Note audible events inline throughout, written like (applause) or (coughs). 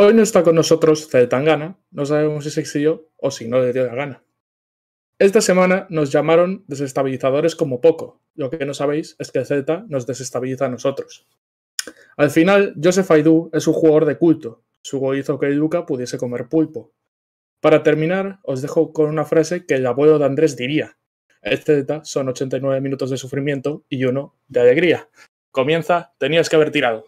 Hoy no está con nosotros Zetangana, no sabemos si se exilió o si no le dio la gana. Esta semana nos llamaron desestabilizadores como poco. Lo que no sabéis es que Zeta nos desestabiliza a nosotros. Al final, Joseph Aidú es un jugador de culto. Su gol hizo que Luca pudiese comer pulpo. Para terminar, os dejo con una frase que el abuelo de Andrés diría. El Zeta son 89 minutos de sufrimiento y uno de alegría. Comienza, tenías que haber tirado.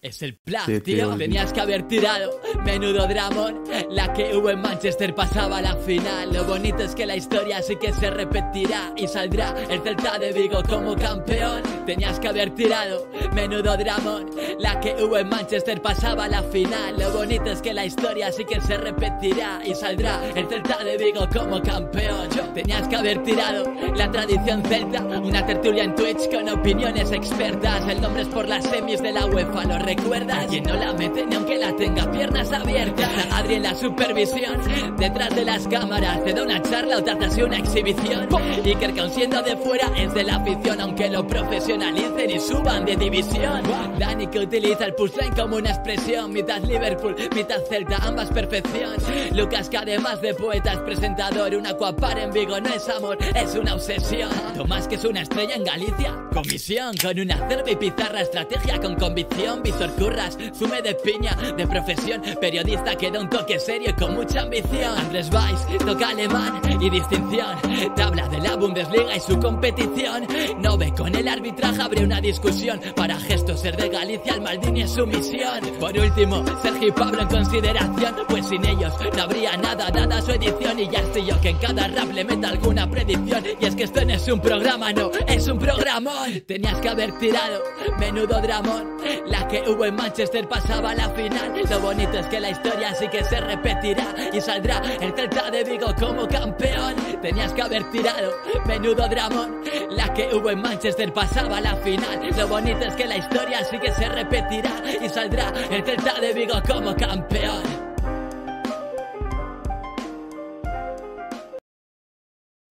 Es el plan, Tenías que haber tirado. Menudo dramón. La que hubo en Manchester pasaba la final. Lo bonito es que la historia sí que se repetirá. Y saldrá el Celta de Vigo como campeón. Tenías que haber tirado. Menudo dramón. La que hubo en Manchester pasaba la final. Lo bonito es que la historia sí que se repetirá. Y saldrá el Celta de Vigo como campeón. tenías que haber tirado. La tradición celta. Una tertulia en Twitch con opiniones expertas. El nombre es por las semis de la UEFA recuerda y no la meten aunque la tenga piernas abiertas. Adri la supervisión, detrás de las cámaras, te da una charla o te hace una exhibición. Y que siendo de fuera es de la afición, aunque lo profesionalicen y suban de división. Dani que utiliza el push como una expresión, mitad Liverpool, mitad Celta, ambas perfección. Lucas que además de poeta es presentador, un acuapar en Vigo no es amor, es una obsesión. Tomás que es una estrella en Galicia, comisión, con una cerveza, y pizarra, estrategia con convicción, Víctor sume de Piña, de profesión, periodista que da un toque serio y con mucha ambición. Andrés Weiss toca alemán y distinción. Tabla de la Bundesliga y su competición. No ve con el arbitraje, abre una discusión. Para gestos ser de Galicia, el Maldini es su misión. Por último, Sergio Pablo en consideración, pues sin ellos no habría nada dada su edición. Y ya estoy yo que en cada rap le meta alguna predicción. Y es que esto no es un programa, no, es un programón. Tenías que haber tirado, menudo dramón. La que hubo en Manchester pasaba la final. Lo bonito es que la historia sí que se repetirá y saldrá el Celta de Vigo como campeón. Tenías que haber tirado, menudo dramón. La que hubo en Manchester pasaba la final. Lo bonito es que la historia sí que se repetirá y saldrá el Celta de Vigo como campeón.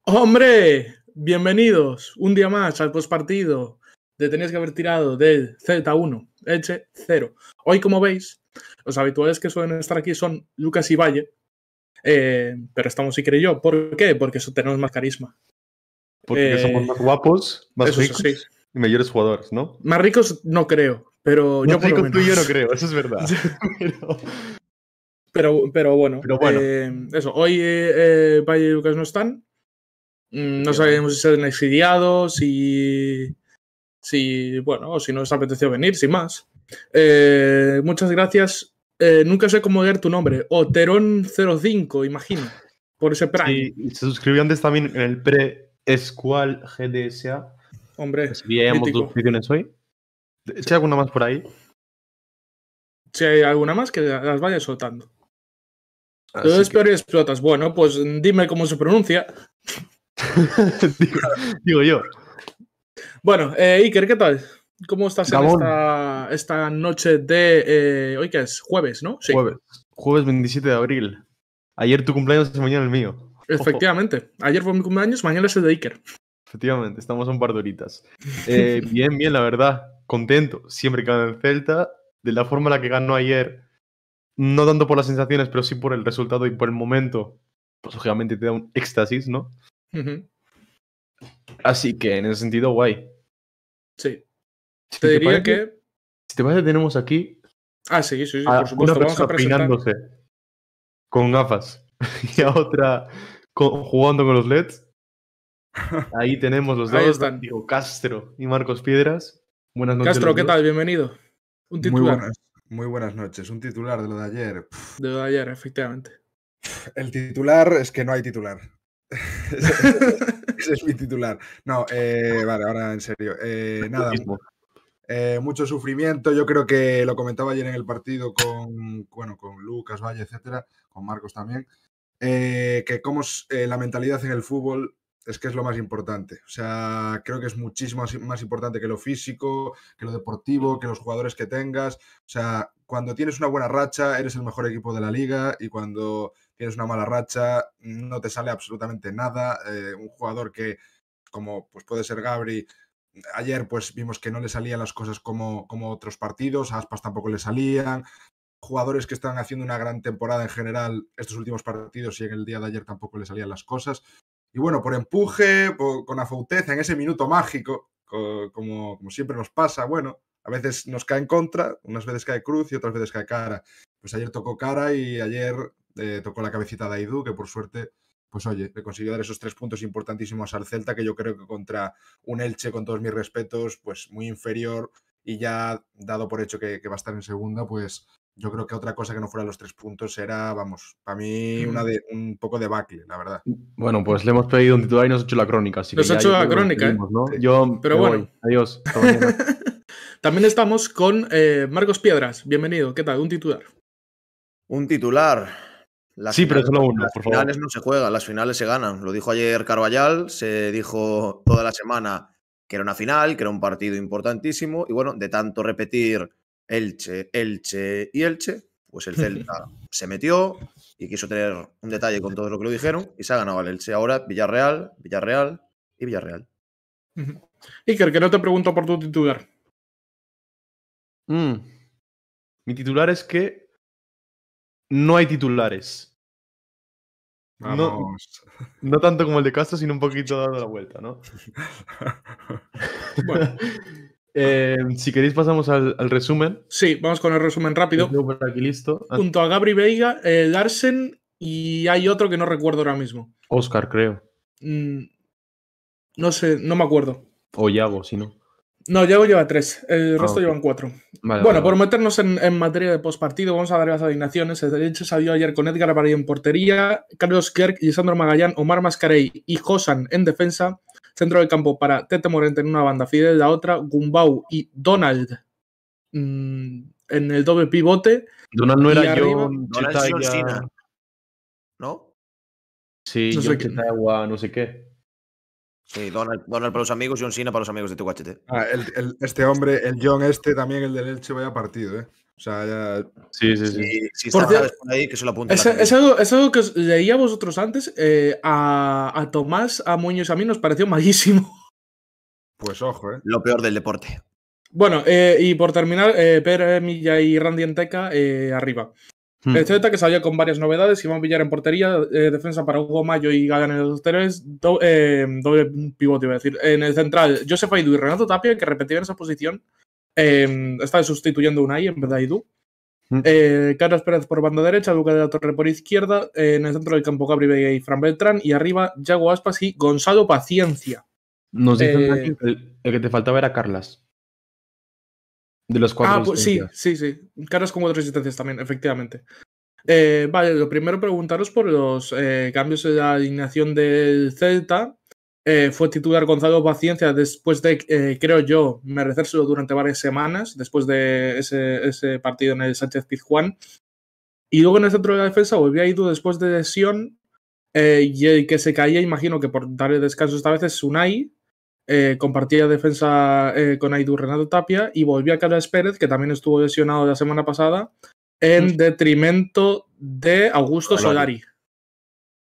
Hombre, bienvenidos un día más al postpartido de Tenías que haber tirado del Z1 cero. Hoy, como veis, los habituales que suelen estar aquí son Lucas y Valle, eh, pero estamos si creo yo. ¿Por qué? Porque eso tenemos más carisma. Porque eh, somos más guapos, más ricos y mayores jugadores, ¿no? Más ricos no creo, pero yo por lo tú y yo no creo, eso es verdad. (laughs) pero... Pero, bueno, eh, eso, hoy Valle y Lucas no están. Mm, no sabemos si se han y... si si, bueno, o si no os apeteció venir, sin más. Eh, muchas gracias. Eh, nunca sé cómo leer tu nombre. O 05 imagino. Por ese prime. Sí, se suscribió antes también en el pre-Escual GDSA. Hombre. suscripciones hoy. ¿Si alguna más por ahí? Si hay alguna más, que las vaya soltando. Entonces espero explotas. Bueno, pues dime cómo se pronuncia. (laughs) digo yo. Bueno, eh, Iker, ¿qué tal? ¿Cómo estás en esta, noche de. Eh, hoy que es jueves, ¿no? Sí. Jueves. 27 de abril. Ayer tu cumpleaños y mañana el mío. Efectivamente. Ayer fue mi cumpleaños, mañana es el de Iker. Efectivamente, estamos un par de horitas. Eh, (laughs) bien, bien, la verdad. Contento. Siempre que gana el Celta. De la forma en la que ganó ayer. No tanto por las sensaciones, pero sí por el resultado y por el momento. Pues lógicamente te da un éxtasis, ¿no? Así que en ese sentido, guay. Sí. te, diría que. Si te tenemos aquí. Ah, sí, por Una persona Vamos con gafas (laughs) y a otra jugando con los LEDs. (laughs) Ahí tenemos los dos. Diego Castro y Marcos Piedras. Buenas noches. Castro, ¿qué tal? Bienvenido. Un titular. Muy buenas, noches. Un titular de lo de ayer. De lo de ayer, efectivamente. El titular es que no hay titular. (laughs) Ese es mi titular. No, eh, vale, ahora en serio. Eh, nada. Eh, mucho sufrimiento. Yo creo que lo comentaba ayer en el partido con, bueno, con Lucas Valle, etcétera, con Marcos también. que como la mentalidad en el fútbol es que es lo más importante. O sea, creo que es muchísimo más importante que lo físico, que lo deportivo, que los jugadores que tengas. O sea, cuando tienes una buena racha, eres el mejor equipo de la liga y cuando tienes una mala racha, no te sale absolutamente nada. Eh, un jugador que, como pues puede ser Gabri, ayer pues vimos que no le salían las cosas como, como otros partidos, a Aspas tampoco le salían. Jugadores que están haciendo una gran temporada en general estos últimos partidos y en el día de ayer tampoco le salían las cosas. Y bueno, por empuje, con afauteza, en ese minuto mágico, como, como siempre nos pasa, bueno, a veces nos cae en contra, unas veces cae cruz y otras veces cae cara. Pues ayer tocó cara y ayer eh, tocó la cabecita de Aidú, que por suerte, pues oye, le consiguió dar esos tres puntos importantísimos al Celta, que yo creo que contra un Elche, con todos mis respetos, pues muy inferior y ya dado por hecho que, va a estar en segunda, pues yo creo que otra cosa que no fuera los tres puntos era, vamos, para mí mm. una de, un poco de bacle, la verdad. Bueno, pues le hemos pedido un titular y nos ha hecho la crónica. Así nos ha hecho la crónica, ¿eh? ¿no? Yo, pero bueno. Adiós. (laughs) También estamos con eh, Marcos Piedras. Bienvenido. ¿Qué tal? Un titular. Un titular. Las sí, finales, no se juegan, las finales se ganan. Lo dijo ayer Carvallal se dijo toda la semana que era una final, que era un partido importantísimo. Y bueno, de tanto repetir Elche, Elche y Elche, pues el Celta (laughs) se metió y quiso tener un detalle con todo lo que lo dijeron y se ha ganado el Elche. Ahora Villarreal, Villarreal y Villarreal. Iker, que no te pregunto por tu titular. Mm. Mi titular es que no hay titulares. No, no, tanto como el de Castro, sino un poquito dado la vuelta, ¿no? bueno. (laughs) Em, si queréis pasamos al, resumen. Sí, vamos con el resumen rápido. listo. Ah. Junto a Gabri Veiga, eh, Larsen y hay otro que no recuerdo ahora mismo. Oscar, creo. Mm, no sé, no me acuerdo. O Yago, si no. No, Yago lleva tres, el ah, resto llevan cuatro. bueno, por meternos en, materia de postpartido, vamos a dar las adignaciones. El derecho salió ayer con Edgar Abadía en portería, Carlos Kirk y Sandro Magallán, Omar Mascarey y Josan en defensa. Centro del campo para Tete Morente en una banda, Fidel en la otra, Gumbau y Donald mm, en el doble pivote. Donald no era yo, Chitaya... ¿No? Sí, no sé no sé qué. Sí, Donald, para los amigos y un Sina para los amigos de tu Ah, este hombre, el John este, también el del Elche, vaya partido, ¿eh? O sea, ya... Sí, sí, sí. por ahí, que se lo apunta es, algo, que os leía vosotros antes. Eh, a, Tomás, a Muñoz, a mí nos pareció malísimo. Pues ojo, ¿eh? Lo peor del deporte. Bueno, eh, y por terminar, eh, y Randy Enteca eh, arriba. Hmm. El que salía con varias novedades, Iván Villar en portería, eh, defensa para Hugo Mayo y Gagan en los tres, eh, doble pivote iba a decir. En el central, Josep Aidu y Renato Tapia, que repetían esa posición, eh, está sustituyendo un Unai en vez de Aidu. Hmm. Eh, Carlos Pérez por banda derecha, Duque de la Torre por izquierda, en el centro del campo Gabriel y Fran Beltrán, y arriba Yago Aspas y Gonzalo Paciencia. Nos dicen que el, el que te faltaba era Carlas. De los cuatro. Ah, pues sí, sí, sí. Caras con cuatro resistencias también, efectivamente. Eh, vale, lo primero preguntaros por los eh, cambios de la alineación del Celta. Eh, fue titular Gonzalo Paciencia después de, creo yo, merecérselo durante varias semanas, después de ese, partido en el Sánchez Pizjuán. Y luego en el centro de la defensa volvió a ir después de lesión. y el que se caía, imagino que por darle descanso esta vez, es Sunai. Eh, compartía defensa eh, con Aidu Renato Tapia y volvió a Carlos Pérez, que también estuvo lesionado la semana pasada, en detrimento de Augusto Solari.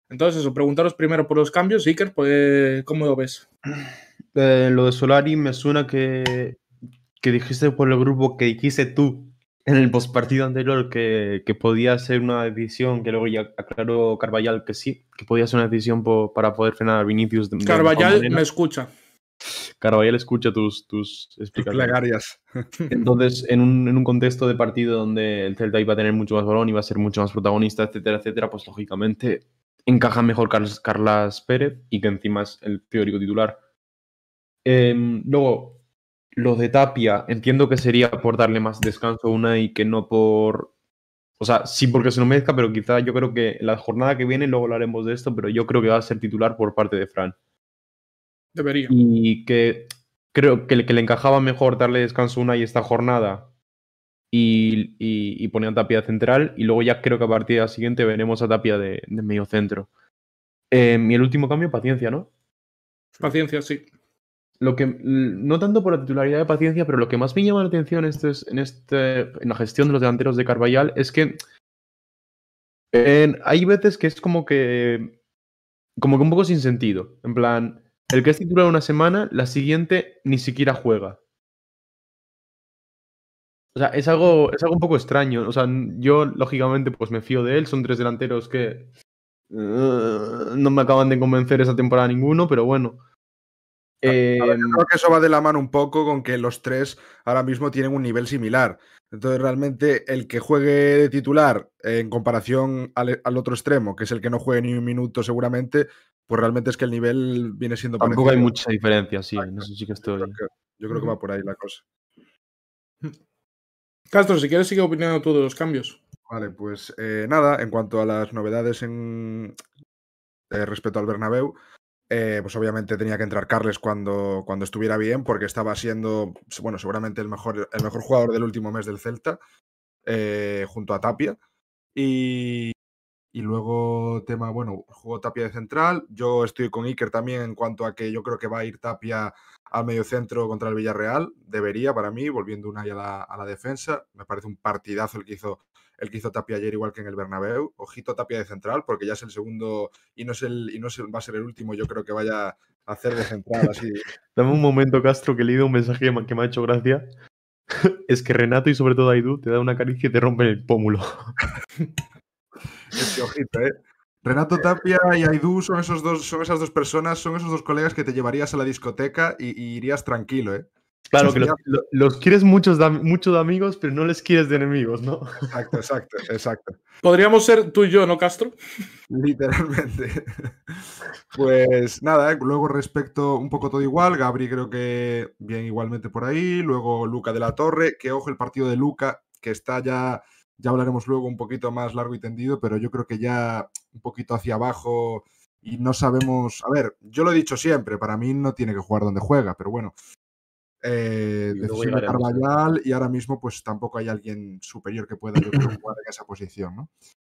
Entonces, eso, preguntaros primero por los cambios. Iker, pues, ¿cómo lo ves? (clears throat) Eh, lo de Solari me suena que, dijiste por el grupo que dijiste tú en el postpartido anterior que, podía ser una decisión, que luego ya aclaró Carballal que sí, que podía ser una decisión para poder frenar a Vinicius. De, me escucha. Carvajal escucha tus, tus explicaciones. Entonces, (laughs) en un, contexto de partido donde el Celta iba a tener mucho más balón, iba a ser mucho más protagonista, etcétera, etcétera, pues lógicamente encaja mejor Carlos, Pérez y que encima es el teórico titular. Em, luego, lo de Tapia, entiendo que sería por darle más descanso a una y que no por. O sea, sí porque se lo mezcla pero quizá yo creo que la jornada que viene, luego hablaremos de esto, pero yo creo que va a ser titular por parte de Fran. Debería. Y que creo que, que le encajaba mejor darle descanso una y esta jornada y, y, y Tapia central y luego ya creo que a partir de la siguiente veremos a Tapia de, medio centro. Em, y el último cambio, paciencia, ¿no? Paciencia, sí. Lo que, no tanto por la titularidad de paciencia, pero lo que más me llama la atención en, este, este la gestión de los delanteros de Carvallal es que hay veces que es como que como que un poco sin sentido. En plan, el que es titular una semana, la siguiente ni siquiera juega. O sea, es algo, es algo un poco extraño. O sea, yo lógicamente pues me fío de él. Son tres delanteros que eh, no me acaban de convencer esa temporada ninguno, pero bueno. Eh, creo que eso va de la mano un poco con que los tres ahora mismo tienen un nivel similar. Entonces, realmente, el que juegue de titular en comparación al, al, otro extremo, que es el que no juegue ni un minuto seguramente, pues realmente es que el nivel viene siendo Tampoco hay mucha diferencia, sí. No sé si Yo creo que, va por ahí la cosa. (laughs) Castro, si quieres sigue opinando tú de los cambios. Vale, pues eh, nada, en cuanto a las novedades en, eh, respecto al Bernabéu, eh, pues obviamente tenía que entrar Carles cuando, cuando estuviera bien, porque estaba siendo, bueno, seguramente el mejor, el mejor jugador del último mes del Celta, junto a Tapia. Y, y luego tema, bueno, jugó Tapia de central. Yo estoy con Iker también en cuanto a que yo creo que va a ir Tapia al centro contra el Villarreal. Debería para mí, volviendo una y a la, defensa. Me parece un partidazo el que hizo el que hizo Tapia ayer igual que en el Bernabéu. Ojito Tapia de central, porque ya es el segundo y no es el y no va a ser el último, yo creo que vaya a hacer de central así. (laughs) Dame un momento, Castro, que he leído un mensaje que me ha hecho gracia. (laughs) es que Renato y sobre todo Aidu te da una caricia y te rompen el pómulo. (laughs) ¿eh? Renato eh, Tapia y Aidú son, esos dos, son esas dos personas, son esos dos colegas que te llevarías a la discoteca y, irías tranquilo, ¿eh? Claro, que los, quieres muchos mucho de amigos, pero no les quieres de enemigos, ¿no? Exacto, exacto, exacto. Podríamos ser tú y yo, ¿no, Castro? Literalmente. Pues nada, eh, luego respecto un poco todo igual, Gabri creo que bien igualmente por ahí, luego Luca de la Torre, que ojo el partido de Luca, que está ya ya hablaremos luego un poquito más largo y tendido, pero yo creo que ya un poquito hacia abajo y no sabemos. A ver, yo lo he dicho siempre, para mí no tiene que jugar donde juega, pero bueno. Eh, decisión de ¿eh? y ahora mismo pues tampoco hay alguien superior que pueda (coughs) jugar en esa posición,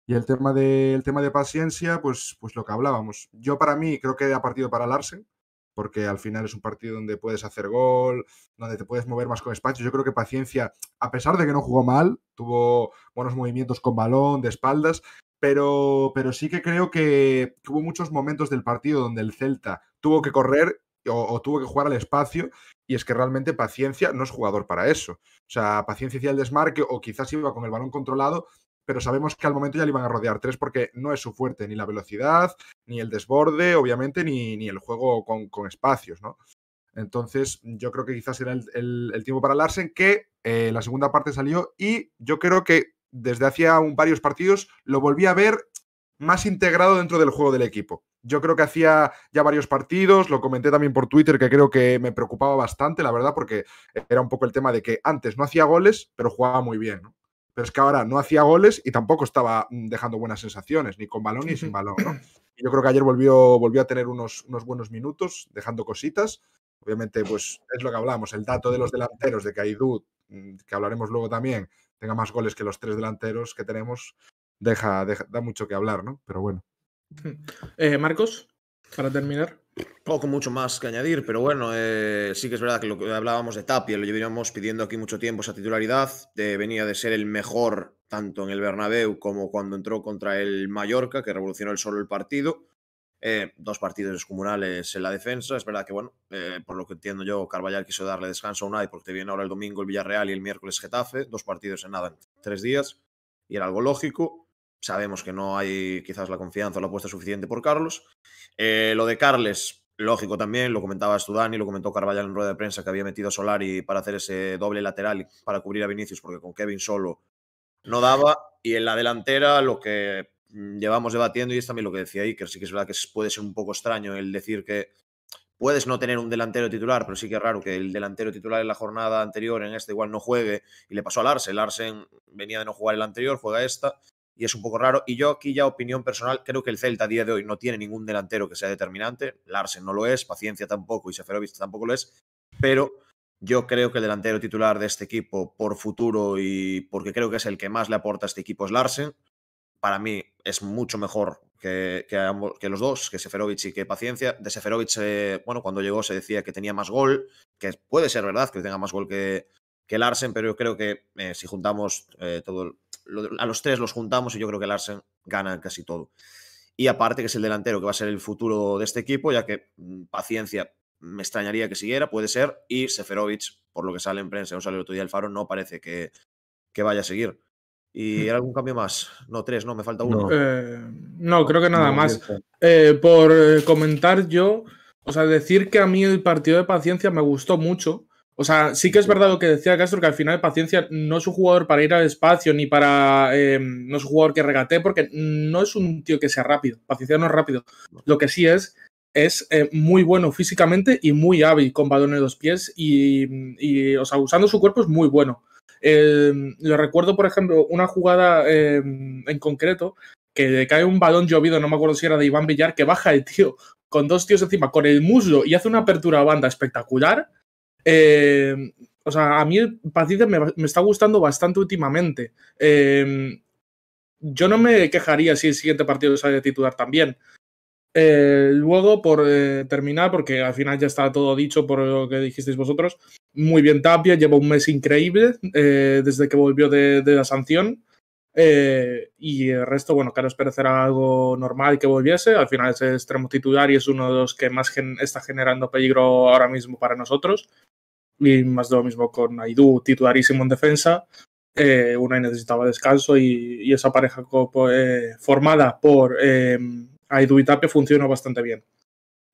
Y el tema de, el tema de paciencia, pues, pues lo que hablábamos. Yo para mí creo que ha partido para Larsen, porque al final es un partido donde puedes hacer gol, donde te puedes mover más con espacio. Yo creo que Paciencia, a pesar de que no jugó mal, tuvo buenos movimientos con balón, de espaldas, pero, pero sí que creo que hubo muchos momentos del partido donde el Celta tuvo que correr o, o, tuvo que jugar al espacio y es que realmente Paciencia no es jugador para eso. O sea, Paciencia hacía el desmarque o quizás iba con el balón controlado, pero sabemos que al momento ya le iban a rodear tres porque no es su fuerte, ni la velocidad, ni el desborde, obviamente, ni, ni el juego con, espacios, ¿no? Entonces, yo creo que quizás era el, tiempo para Larsen, que eh, la segunda parte salió y yo creo que desde hacía varios partidos lo volví a ver más integrado dentro del juego del equipo. Yo creo que hacía ya varios partidos, lo comenté también por Twitter, que creo que me preocupaba bastante, la verdad, porque era un poco el tema de que antes no hacía goles, pero jugaba muy bien. ¿no? Pero es que ahora no hacía goles y tampoco estaba mm, dejando buenas sensaciones, ni con balón ni sin balón. yo creo que ayer volvió, volvió a tener unos, unos buenos minutos, dejando cositas. Obviamente, pues es lo que hablamos, el dato de los delanteros, de que mm, que hablaremos luego también, tenga más goles que los tres delanteros que tenemos, deja, da mucho que hablar, ¿no? Pero bueno. Eh, Marcos, para terminar poco mucho más que añadir, pero bueno, eh, sí que es verdad que lo que hablábamos de Tapia, lo llevábamos pidiendo aquí mucho tiempo esa titularidad, venía de ser el mejor tanto en el Bernabéu como cuando entró contra el Mallorca, que revolucionó el solo el partido. Eh, dos partidos descomunales en la defensa. Es verdad que, bueno, eh, por lo que entiendo yo, Carvallal quiso darle descanso a Unai porque viene ahora el domingo el Villarreal y el miércoles Getafe. Dos partidos en nada, en tres días. Y era algo lógico sabemos que no hay quizás la confianza o la apuesta suficiente por Carlos. Eh, lo de Carles, lógico también, lo comentaba Studani, lo comentó Carvalho en rueda de prensa que había metido a Solari para hacer ese doble lateral para cubrir a Vinicius, porque con Kevin solo no daba. Y en la delantera, lo que mm, llevamos debatiendo, y es también lo que decía Iker, sí que es verdad que puede ser un poco extraño el decir que puedes no tener un delantero titular, pero sí que es raro que el delantero titular en la jornada anterior, en esta igual no juegue, y le pasó al Larsen. El venía de no jugar el anterior, juega esta, y es un poco raro. Y yo aquí ya opinión personal, creo que el Celta a día de hoy no tiene ningún delantero que sea determinante. Larsen no lo es, Paciencia tampoco y Seferovic tampoco lo es, pero yo creo que el delantero titular de este equipo por futuro y porque creo que es el que más le aporta a este equipo es Larsen. Para mí es mucho mejor que, que, los dos, que Seferovic y que Paciencia. De Seferovic, eh, bueno, cuando llegó se decía que tenía más gol, que puede ser verdad que tenga más gol que, que Larsen, pero yo creo que eh, si juntamos eh, todo el a los tres los juntamos y yo creo que Larsen gana casi todo. Y aparte que es el delantero que va a ser el futuro de este equipo, ya que mm, paciencia me extrañaría que siguiera, puede ser, y Seferovic, por lo que sale en prensa, no sale el otro día el Faro, no parece que, que vaya a seguir. ¿Y hmm. algún cambio más? No, tres, no, me falta uno. No, eh, creo que nada más. Eh, por eh, comentar yo, o sea, decir que a mí el partido de paciencia me gustó mucho, o sea, sí que es verdad lo que decía Castro, que al final Paciencia no es un jugador para ir al espacio ni para. Em, no es un jugador que regatee, porque no es un tío que sea rápido. Paciencia no es rápido. Lo que sí es, es eh, muy bueno físicamente y muy hábil con balón en los pies y, o sea, usando su cuerpo es muy bueno. Em, le recuerdo, por ejemplo, una jugada em, en concreto que le cae un balón llovido, no me acuerdo si era de Iván Villar, que baja el tío con dos tíos encima, con el muslo y hace una apertura a banda espectacular eh, o sea, a mí el me, me está gustando bastante últimamente. Eh, yo no me quejaría si el siguiente partido sale titular también. Eh, luego, por terminar, porque al final ya está todo dicho por lo que dijisteis vosotros, muy bien Tapia, lleva un mes increíble desde que volvió de la sanción. Eh, y el resto, bueno, Carlos Pérez era algo normal que volviese. Al final es extremo titular y es uno de los que más está generando peligro ahora mismo para nosotros. Y más de lo mismo con Aidú, titularísimo en defensa. Eh, una necesitaba descanso y, esa pareja eh, formada por em, Aidú y Tapia funcionó bastante bien.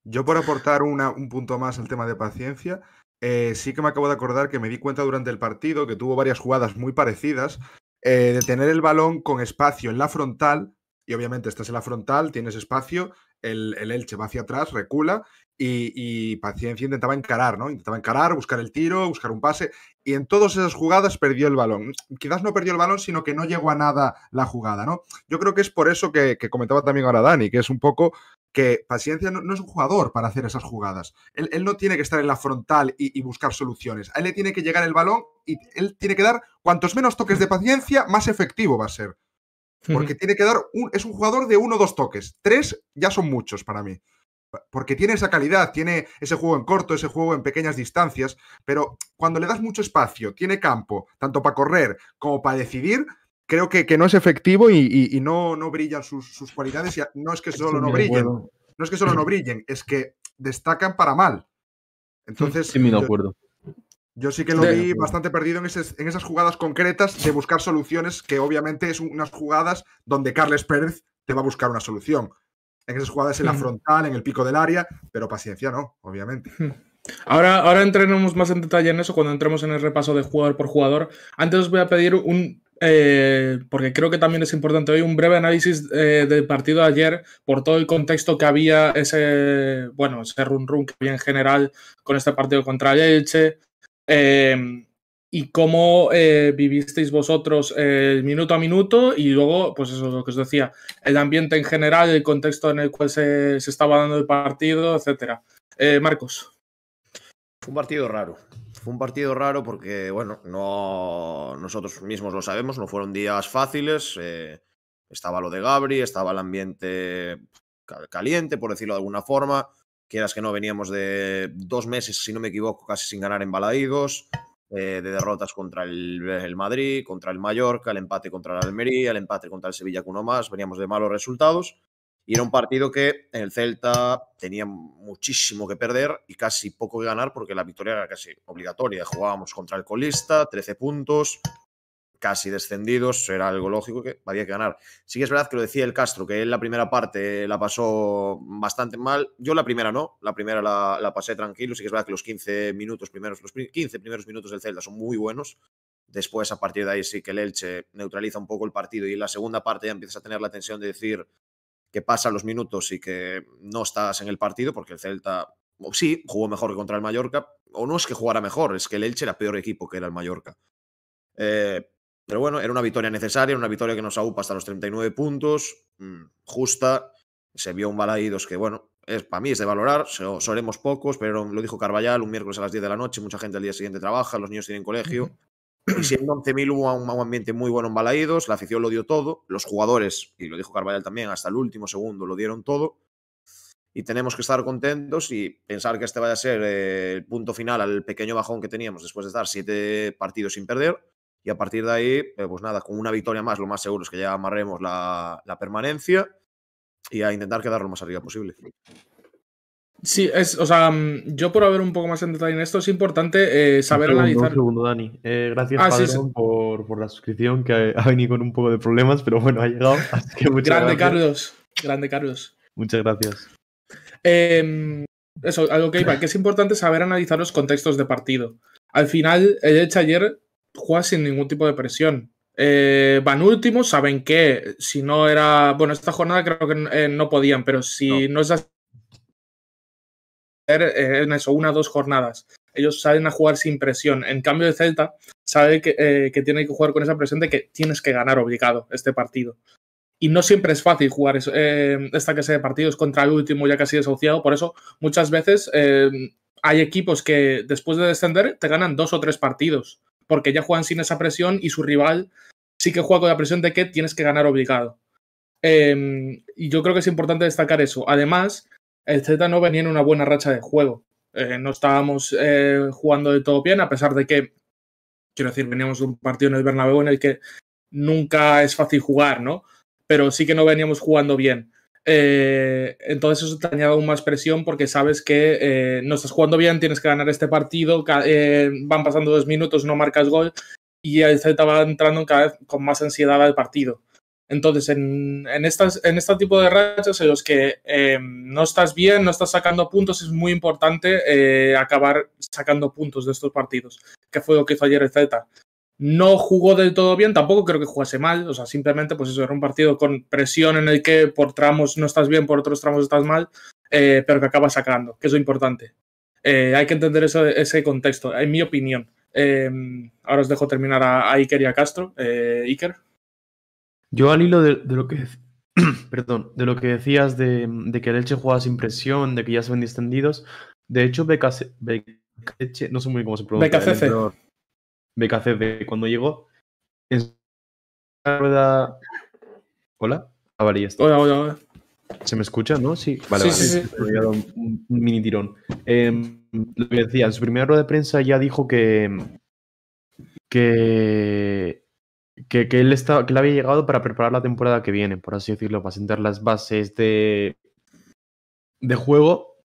Yo por aportar un punto más al tema de paciencia, eh, sí que me acabo de acordar que me di cuenta durante el partido que tuvo varias jugadas muy parecidas eh, de tener el balón con espacio en la frontal, y obviamente estás en la frontal, tienes espacio, el, Elche va hacia atrás, recula, y, Paciencia intentaba encarar, ¿no? Intentaba encarar, buscar el tiro, buscar un pase, y en todas esas jugadas perdió el balón. Quizás no perdió el balón, sino que no llegó a nada la jugada, ¿no? Yo creo que es por eso que, que comentaba también ahora Dani, que es un poco que Paciencia no, es un jugador para hacer esas jugadas. Él, no tiene que estar en la frontal y, buscar soluciones. A él le tiene que llegar el balón y él tiene que dar cuantos menos toques de Paciencia, más efectivo va a ser. Porque tiene que dar, es un jugador de uno o dos toques. Tres ya son muchos para mí porque tiene esa calidad, tiene ese juego en corto, ese juego en pequeñas distancias, pero cuando le das mucho espacio, tiene campo, tanto para correr como para decidir, creo que, no es efectivo y, no, no brillan sus, cualidades. no es que solo no brillen, no es que solo no brillen, es que destacan para mal. Entonces, sí, me yo, acuerdo. Yo sí que lo vi bastante perdido en, en, esas jugadas concretas de buscar soluciones, que obviamente es unas jugadas donde Carles Pérez te va a buscar una solución. En esas jugadas en la frontal, en el pico del área, pero paciencia no, obviamente. Ahora, ahora entrenemos más en detalle en eso cuando entremos en el repaso de jugador por jugador. Antes os voy a pedir un eh, porque creo que también es importante hoy, un breve análisis eh, del partido de ayer por todo el contexto que había, ese, bueno, ese run-run que había en general con este partido contra Elche. Em, y cómo eh, vivisteis vosotros el minuto a minuto y luego, pues eso es lo que os decía, el ambiente en general, el contexto en el cual se, estaba dando el partido, etcétera. Marcos. un partido raro un partido raro porque, bueno, no, nosotros mismos lo sabemos, no fueron días fáciles. Eh, estaba lo de Gabri, estaba el ambiente caliente, por decirlo de alguna forma. Quieras que no, veníamos de dos meses, si no me equivoco, casi sin ganar en eh, de derrotas contra el, el, Madrid, contra el Mallorca, el empate contra el Almería, el empate contra el Sevilla con uno más. Veníamos de malos resultados. Y era un partido que el Celta tenía muchísimo que perder y casi poco que ganar porque la victoria era casi obligatoria. Jugábamos contra el colista, 13 puntos, casi descendidos, era algo lógico que había que ganar. Sí que es verdad que lo decía el Castro, que en la primera parte la pasó bastante mal. Yo la primera no, la primera la, pasé tranquilo. Sí que es verdad que los 15 minutos primeros, los 15 primeros minutos del Celta son muy buenos. Después, a partir de ahí, sí que el Elche neutraliza un poco el partido y en la segunda parte ya empiezas a tener la tensión de decir, que pasan los minutos y que no estás en el partido, porque el Celta sí jugó mejor que contra el Mallorca, o no es que jugara mejor, es que el Elche era peor equipo que era el Mallorca. Eh, pero bueno, era una victoria necesaria, una victoria que nos agupa hasta los 39 puntos, mm, justa. Se vio un dos que, bueno, es, para mí es de valorar, solemos pocos, pero lo dijo Carballal un miércoles a las 10 de la noche, mucha gente al día siguiente trabaja, los niños tienen colegio, y siendo 11.000 hubo un, ambiente muy bueno en Balaídos, la afición lo dio todo, los jugadores, y lo dijo Carvallal también, hasta el último segundo lo dieron todo. Y tenemos que estar contentos y pensar que este vaya a ser eh, el punto final al pequeño bajón que teníamos después de estar siete partidos sin perder. Y a partir de ahí, eh, pues nada, con una victoria más, lo más seguro es que ya amarremos la, la permanencia y a intentar quedar lo más arriba posible. Sí, es, o sea, mm, yo por haber un poco más en detalle en esto, es importante eh, saber analizar. Un segundo, Dani. Eh, gracias, ah, Por, la suscripción, que ha, venido con un poco de problemas, pero bueno, ha llegado. (laughs) Así que muchas grande Carlos, grande Carlos. Muchas gracias. Em, eso, algo que iba, que es importante saber analizar los contextos de partido. Al final, el Elche ayer juega sin ningún tipo de presión. Eh, van últimos, saben que si no era. Bueno, esta jornada creo que no podían, pero si no. no. es eh, en eso, una o dos jornadas. Ellos salen a jugar sin presión. En cambio, el Celta sabe eh, que, tiene que jugar con esa presión de que tienes que ganar obligado este partido. Y no siempre es fácil jugar eh, esta clase de partidos contra el último ya casi desahuciado. Por eso, muchas veces hay equipos que después de descender te ganan dos o tres partidos, porque ya juegan sin esa presión y su rival sí que juega con la presión de que tienes que ganar obligado. Em, y yo creo que es importante destacar eso. Además, el Z no venía en una buena racha de juego. Eh, no estábamos eh, jugando de todo bien, a pesar de que, quiero decir, veníamos de un partido en el Bernabéu en el que nunca es fácil jugar, ¿no? Pero sí que no veníamos jugando bien. Eh, entonces eso te añade aún más presión porque sabes que no estás jugando bien, tienes que ganar este partido, van pasando dos minutos, no marcas gol y el Z va entrando cada vez con más ansiedad al partido. Entonces, en, estas, en este tipo de rachas en los que em, no estás bien, no estás sacando puntos, es muy importante eh, acabar sacando puntos de estos partidos, que fue lo que hizo ayer Z. No jugó del todo bien, tampoco creo que jugase mal, o sea, simplemente pues eso era un partido con presión en el que por tramos no estás bien, por otros tramos estás mal, eh, pero que acabas sacando, que es lo importante. Eh, hay que entender eso, ese contexto, en mi opinión. Em, ahora os dejo terminar a, a Iker y a Castro. Iker. Yo al hilo de, de lo que (clears throat) perdón, de lo que decías de, de, que el Elche jugaba sin presión, de que ya se ven distendidos, de hecho BKC, BKC no sé muy bien cómo se pronuncia. BKC. BKC cuando llegó, ¿Hola? Ah, vale, ya está. Hola, hola, hola. ¿Se me escucha, no? Sí, vale, sí, vale. un, mini tirón. Em, lo que decía, en su primera rueda de prensa ya dijo que, que que, que, él que había llegado para preparar la temporada que viene, por así decirlo, para sentar las bases de, de juego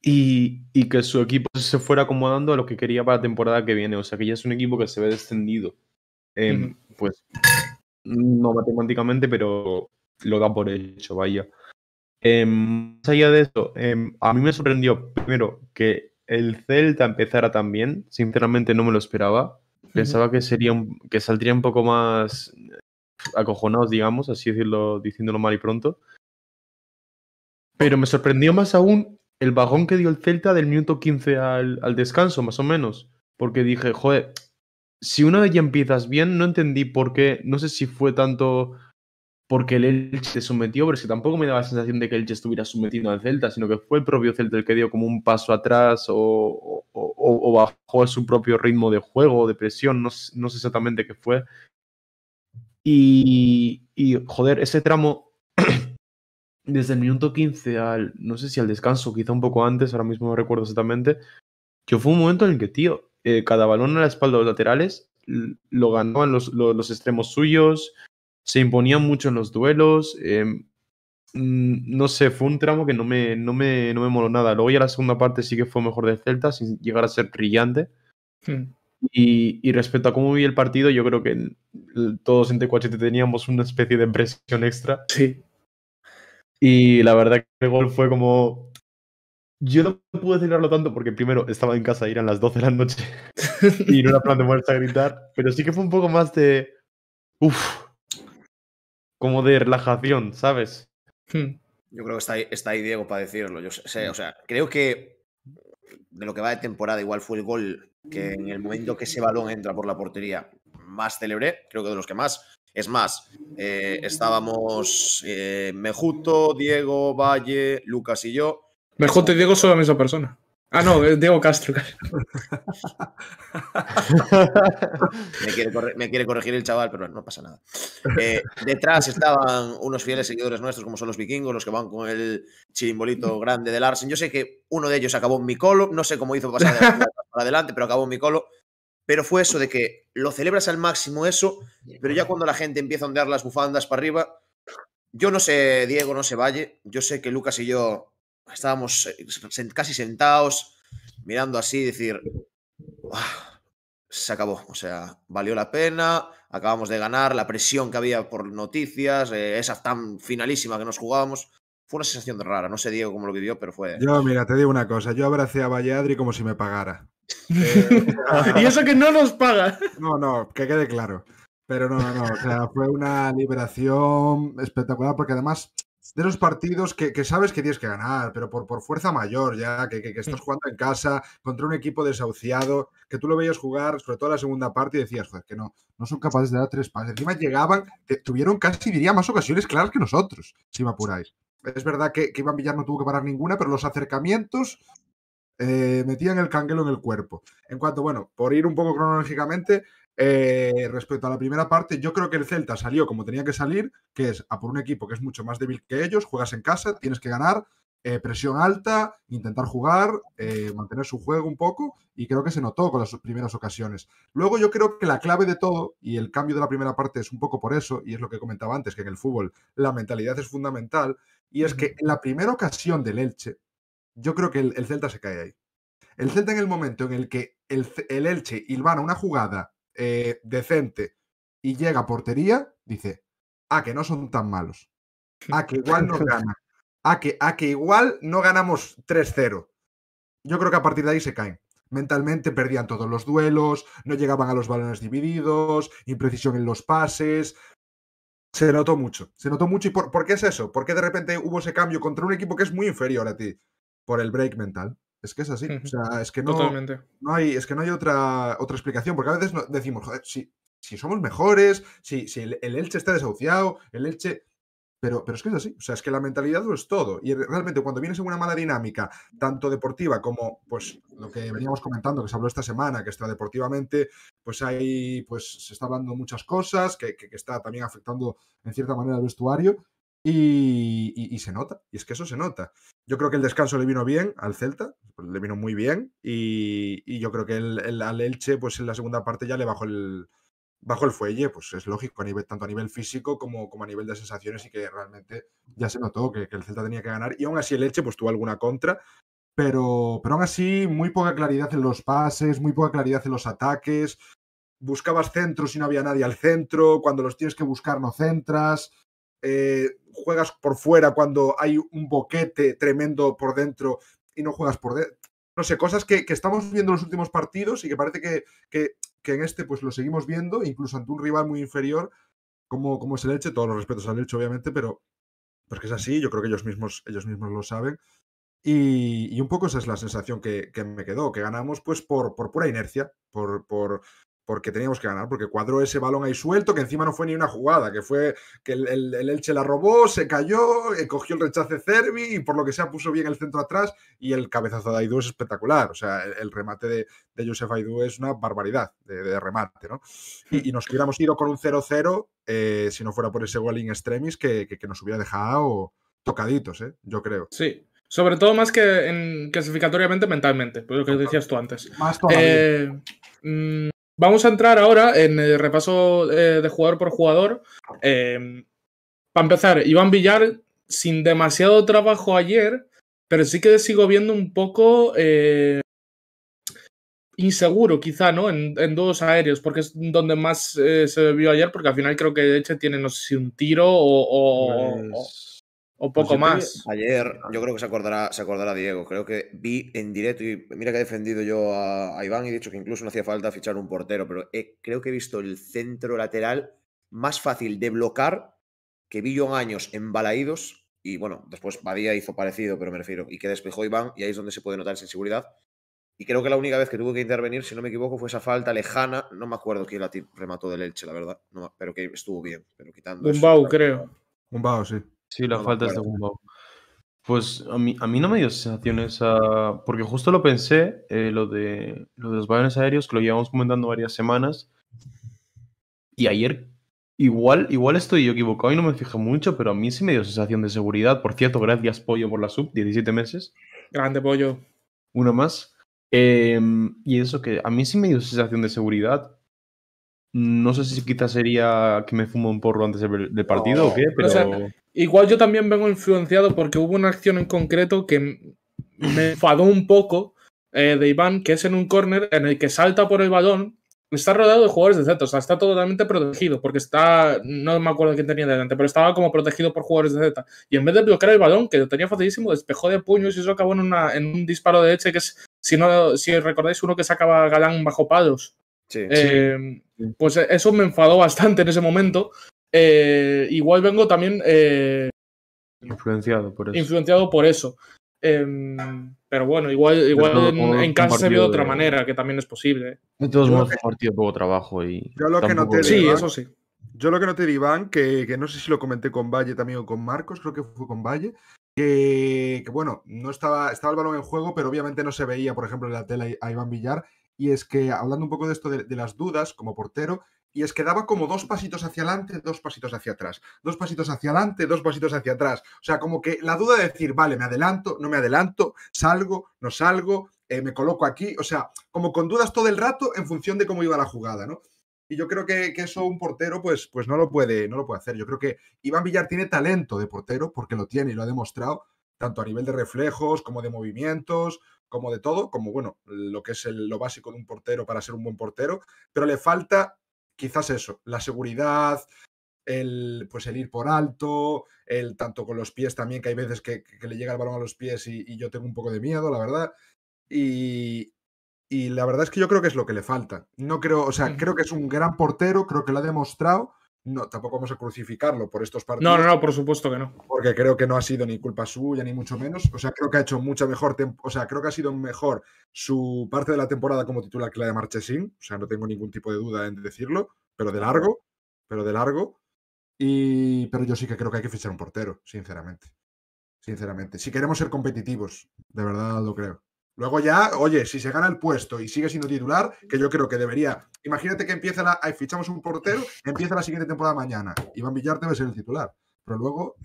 y, que su equipo se fuera acomodando a lo que quería para la temporada que viene. O sea que ya es un equipo que se ve descendido. Em, pues no matemáticamente, pero lo da por hecho, vaya. Em, más allá de eso, em, a mí me sorprendió primero que el Celta empezara tan bien, sinceramente no me lo esperaba. Pensaba que sería un, que saldría un poco más acojonados, digamos, así decirlo, diciéndolo mal y pronto. Pero me sorprendió más aún el vagón que dio el Celta del minuto 15 al, al descanso, más o menos. Porque dije, joder, si una vez ya empiezas bien, no entendí por qué, no sé si fue tanto porque el Elche se sometió, pero es que tampoco me daba la sensación de que el Elche estuviera sometiendo al Celta, sino que fue el propio Celta el que dio como un paso atrás o, o, bajó a su propio ritmo de juego, de presión, no, sé exactamente qué fue. Y, joder, ese tramo (clears throat) desde el minuto 15 al, no sé si al descanso, quizá un poco antes, ahora mismo no recuerdo exactamente, que fue un momento en el que, tío, eh, cada balón a la espalda de los laterales lo ganaban los extremos suyos, se imponían mucho en los duelos. Em, mm, no sé, fue un tramo que no me, no, me, no me moló nada. Luego ya la segunda parte sí que fue mejor de Celta, sin llegar a ser brillante. Hmm. Y, respecto a cómo vi el partido, yo creo que todos en T4 teníamos una especie de presión extra. Sí. Y la verdad que el gol fue como... Yo no pude celebrarlo tanto porque primero estaba en casa, eran las 12 de la noche (laughs) y no era plan de muerte a gritar, pero sí que fue un poco más de... uff como de relajación, ¿sabes? Hmm. Yo creo que está ahí, Diego para decirlo. Yo sé, hmm. o sea, creo que de lo que va de temporada, igual fue el gol que en el momento que ese balón entra por la portería más celebré, creo que de los que más. Es más, eh, estábamos eh, Mejuto, Diego, Valle, Lucas y yo. Mejuto y Diego son la misma persona. Ah, no, Diego Castro. (laughs) me, quiere corregir, el chaval, pero no pasa nada. Eh, detrás estaban unos fieles seguidores nuestros, como son los vikingos, los que van con el chirimbolito grande de Larsen. Yo sé que uno de ellos acabó en mi colo, no sé cómo hizo pasar para adelante, pero acabó en mi colo. Pero fue eso de que lo celebras al máximo eso, pero ya cuando la gente empieza a ondear las bufandas para arriba, yo no sé, Diego, no sé, Valle, yo sé que Lucas y yo estábamos eh, casi sentados, mirando así, decir, se acabó, o sea, valió la pena, acabamos de ganar, la presión que había por noticias, eh, esa tan finalísima que nos jugábamos, fue una sensación rara, no sé Diego cómo lo vivió, pero fue... Yo, mira, te digo una cosa, yo abracé a Valladri como si me pagara. (laughs) Eh, (laughs) y eso que no nos paga. No, no, que quede claro. Pero no, no, no, o sea, fue una liberación espectacular porque además de los partidos que, sabes que tienes que ganar, pero por, por fuerza mayor ya, que, estás jugando en casa contra un equipo desahuciado, que tú lo veías jugar, sobre todo la segunda parte, y decías, joder, que no, no son capaces de dar tres pases. Encima llegaban, tuvieron casi, diría, más ocasiones claras que nosotros, si me apuráis. Es verdad que, Iván Villar no tuvo que parar ninguna, pero los acercamientos eh, metían el canguelo en el cuerpo. En cuanto, bueno, por ir un poco cronológicamente, eh, respecto a la primera parte, yo creo que el Celta salió como tenía que salir, que es a por un equipo que es mucho más débil que ellos, juegas en casa, tienes que ganar, eh, presión alta, intentar jugar, eh, mantener su juego un poco, y creo que se notó con las primeras ocasiones. Luego yo creo que la clave de todo, y el cambio de la primera parte es un poco por eso, y es lo que comentaba antes, que en el fútbol la mentalidad es fundamental, y es que en la primera ocasión del Elche, yo creo que el, Celta se cae ahí. El Celta en el momento en el que el, el Elche hilvana una jugada eh, decente y llega a portería, dice, ah, que no son tan malos. a ah, que igual no (laughs) ganan. a ah, que, ah, que igual no ganamos 3-0. Yo creo que a partir de ahí se caen. Mentalmente perdían todos los duelos, no llegaban a los balones divididos, imprecisión en los pases. Se notó mucho, se notó mucho. ¿Y por, por qué es eso? ¿Por qué de repente hubo ese cambio contra un equipo que es muy inferior a ti? Por el break mental. Es que es así. O sea, es que no, no hay, es que no hay otra, otra explicación, porque a veces decimos, joder, si, somos mejores, si, si el, Elche está desahuciado, el Elche. Pero, pero es que es así. O sea, es que la mentalidad lo es todo. Y realmente cuando vienes en una mala dinámica, tanto deportiva como pues lo que veníamos comentando, que se habló esta semana, que está deportivamente, pues hay, pues se está hablando muchas cosas, que, está también afectando en cierta manera al vestuario. Y, se nota, y es que eso se nota. Yo creo que el descanso le vino bien al Celta, pues, le vino muy bien, y, yo creo que el, al Elche, pues en la segunda parte ya le bajó el, bajo el fuelle, pues es lógico, a nivel, tanto a nivel físico como, como a nivel de sensaciones, y que realmente ya se notó que, el Celta tenía que ganar, y aún así el Elche pues tuvo alguna contra, pero, pero aún así muy poca claridad en los pases, muy poca claridad en los ataques, buscabas centros y no había nadie al centro, cuando los tienes que buscar no centras eh, juegas por fuera cuando hay un boquete tremendo por dentro y no juegas por dentro. No sé, cosas que, estamos viendo en los últimos partidos y que parece que, que, en este pues lo seguimos viendo, incluso ante un rival muy inferior, como, como es el Elche, todos los respetos al Elche, obviamente, pero, pero es que es así, yo creo que ellos mismos, ellos mismos lo saben. Y, un poco esa es la sensación que, me quedó, que ganamos pues por, por pura inercia, por, por, porque teníamos que ganar, porque cuadró ese balón ahí suelto, que encima no fue ni una jugada, que fue que el, el, Elche la robó, se cayó, eh, cogió el rechace Cervi y por lo que sea puso bien el centro atrás y el cabezazo de Aidú es espectacular. O sea, el, remate de, de, Josef Aidú es una barbaridad de, remate, ¿no? Y, y, nos hubiéramos ido con un 0-0 eh, si no fuera por ese walling extremis que, que, nos hubiera dejado tocaditos, ¿eh? Yo creo. Sí. Sobre todo más que en, clasificatoriamente mentalmente, por pues lo que decías tú antes. Más todavía. Eh, mm, Vamos a entrar ahora en el repaso eh, de jugador por jugador. Em, para empezar, Iván Villar, sin demasiado trabajo ayer, pero sí que sigo viendo un poco eh, inseguro, quizá, ¿no? En, dos aéreos, porque es donde más eh, se vio ayer, porque al final creo que de hecho tiene, no sé si un tiro o, pues, o pues poco más. Ayer, yo creo que se acordará, se acordará Diego. Creo que vi en directo, y mira que he defendido yo a, Iván y he dicho que incluso no hacía falta fichar un portero, pero eh, creo que he visto el centro lateral más fácil de bloquear que vi yo en años embalaídos. Y bueno, después Badía hizo parecido, pero me refiero, y que despejó Iván, y ahí es donde se puede notar esa inseguridad. Y creo que la única vez que tuvo que intervenir, si no me equivoco, fue esa falta lejana. No me acuerdo quién la remató del Elche, la verdad, no, pero que estuvo bien. Pero quitando. Un Bau, creo. Un Bau, sí. Sí, la falta falta de segundo. Pues a mí, a mí no me dio sensación esa. Porque justo lo pensé, eh, lo, de, los balones aéreos, que lo llevamos comentando varias semanas. Y ayer, igual, igual estoy yo equivocado y no me fijé mucho, pero a mí sí me dio sensación de seguridad. Por cierto, gracias, Pollo, por la sub, 17 meses. Grande, Pollo. Uno más. Em, y eso que a mí sí me dio sensación de seguridad, no sé si quizás sería que me fumo un porro antes del partido o qué, pero... igual yo también vengo influenciado porque hubo una acción en concreto que me enfadó un poco eh, de Iván, que es en un córner en el que salta por el balón, está rodeado de jugadores de Z, o sea, está totalmente protegido, porque está, no me acuerdo quién tenía delante, pero estaba como protegido por jugadores de Z. Y en vez de bloquear el balón, que lo tenía facilísimo, despejó de puños y eso acabó en, una, un disparo de leche que es, si no, si recordáis, uno que sacaba Galán bajo palos. Eh, pues eh, eso me enfadó bastante en ese momento. Eh, igual vengo también... influenciado por eso. Influenciado por eso. Em, pero bueno, igual, igual en, casa se vio de otra manera, que también es posible. De todos modos, partido poco trabajo y... Yo lo que Sí, eso sí. Yo lo que noté de Iván, que, no sé si lo comenté con Valle también o con Marcos, creo que fue con Valle, que, bueno, no estaba, estaba el balón en juego, pero obviamente no se veía, por ejemplo, en la tele a Iván Villar, y es que, hablando un poco de esto de, las dudas como portero, y es que daba como dos pasitos hacia adelante, dos pasitos hacia atrás, dos pasitos hacia adelante, dos pasitos hacia atrás. O sea, como que la duda de decir, vale, me adelanto, no me adelanto, salgo, no salgo, eh, me coloco aquí. O sea, como con dudas todo el rato en función de cómo iba la jugada, ¿no? Y yo creo que, eso un portero, pues, pues no, lo puede, no lo puede hacer. Yo creo que Iván Villar tiene talento de portero, porque lo tiene y lo ha demostrado, tanto a nivel de reflejos como de movimientos como de todo, como bueno, lo que es lo básico de un portero para ser un buen portero, pero le falta quizás eso, la seguridad, el, pues el ir por alto, el tanto con los pies también, que hay veces que, le llega el balón a los pies y, yo tengo un poco de miedo, la verdad. Y, y, la verdad es que yo creo que es lo que le falta. No creo, o sea, creo que es un gran portero, creo que lo ha demostrado, no, tampoco vamos a crucificarlo por estos partidos. No, no, no, por supuesto que no. Porque creo que no ha sido ni culpa suya, ni mucho menos. O sea, creo que ha hecho mucha mejor, o sea, creo que ha sido mejor su parte de la temporada como titular que la de Marchesín. O sea, no tengo ningún tipo de duda en decirlo, pero de largo, pero de largo. Y, pero yo sí que creo que hay que fichar un portero, sinceramente. Sinceramente. Si queremos ser competitivos, de verdad lo creo. Luego ya, oye, si se gana el puesto y sigue siendo titular, que yo creo que debería. Imagínate que empieza la. fichamos un portero, empieza la siguiente temporada mañana. Iván Villar debe ser el titular. Pero luego,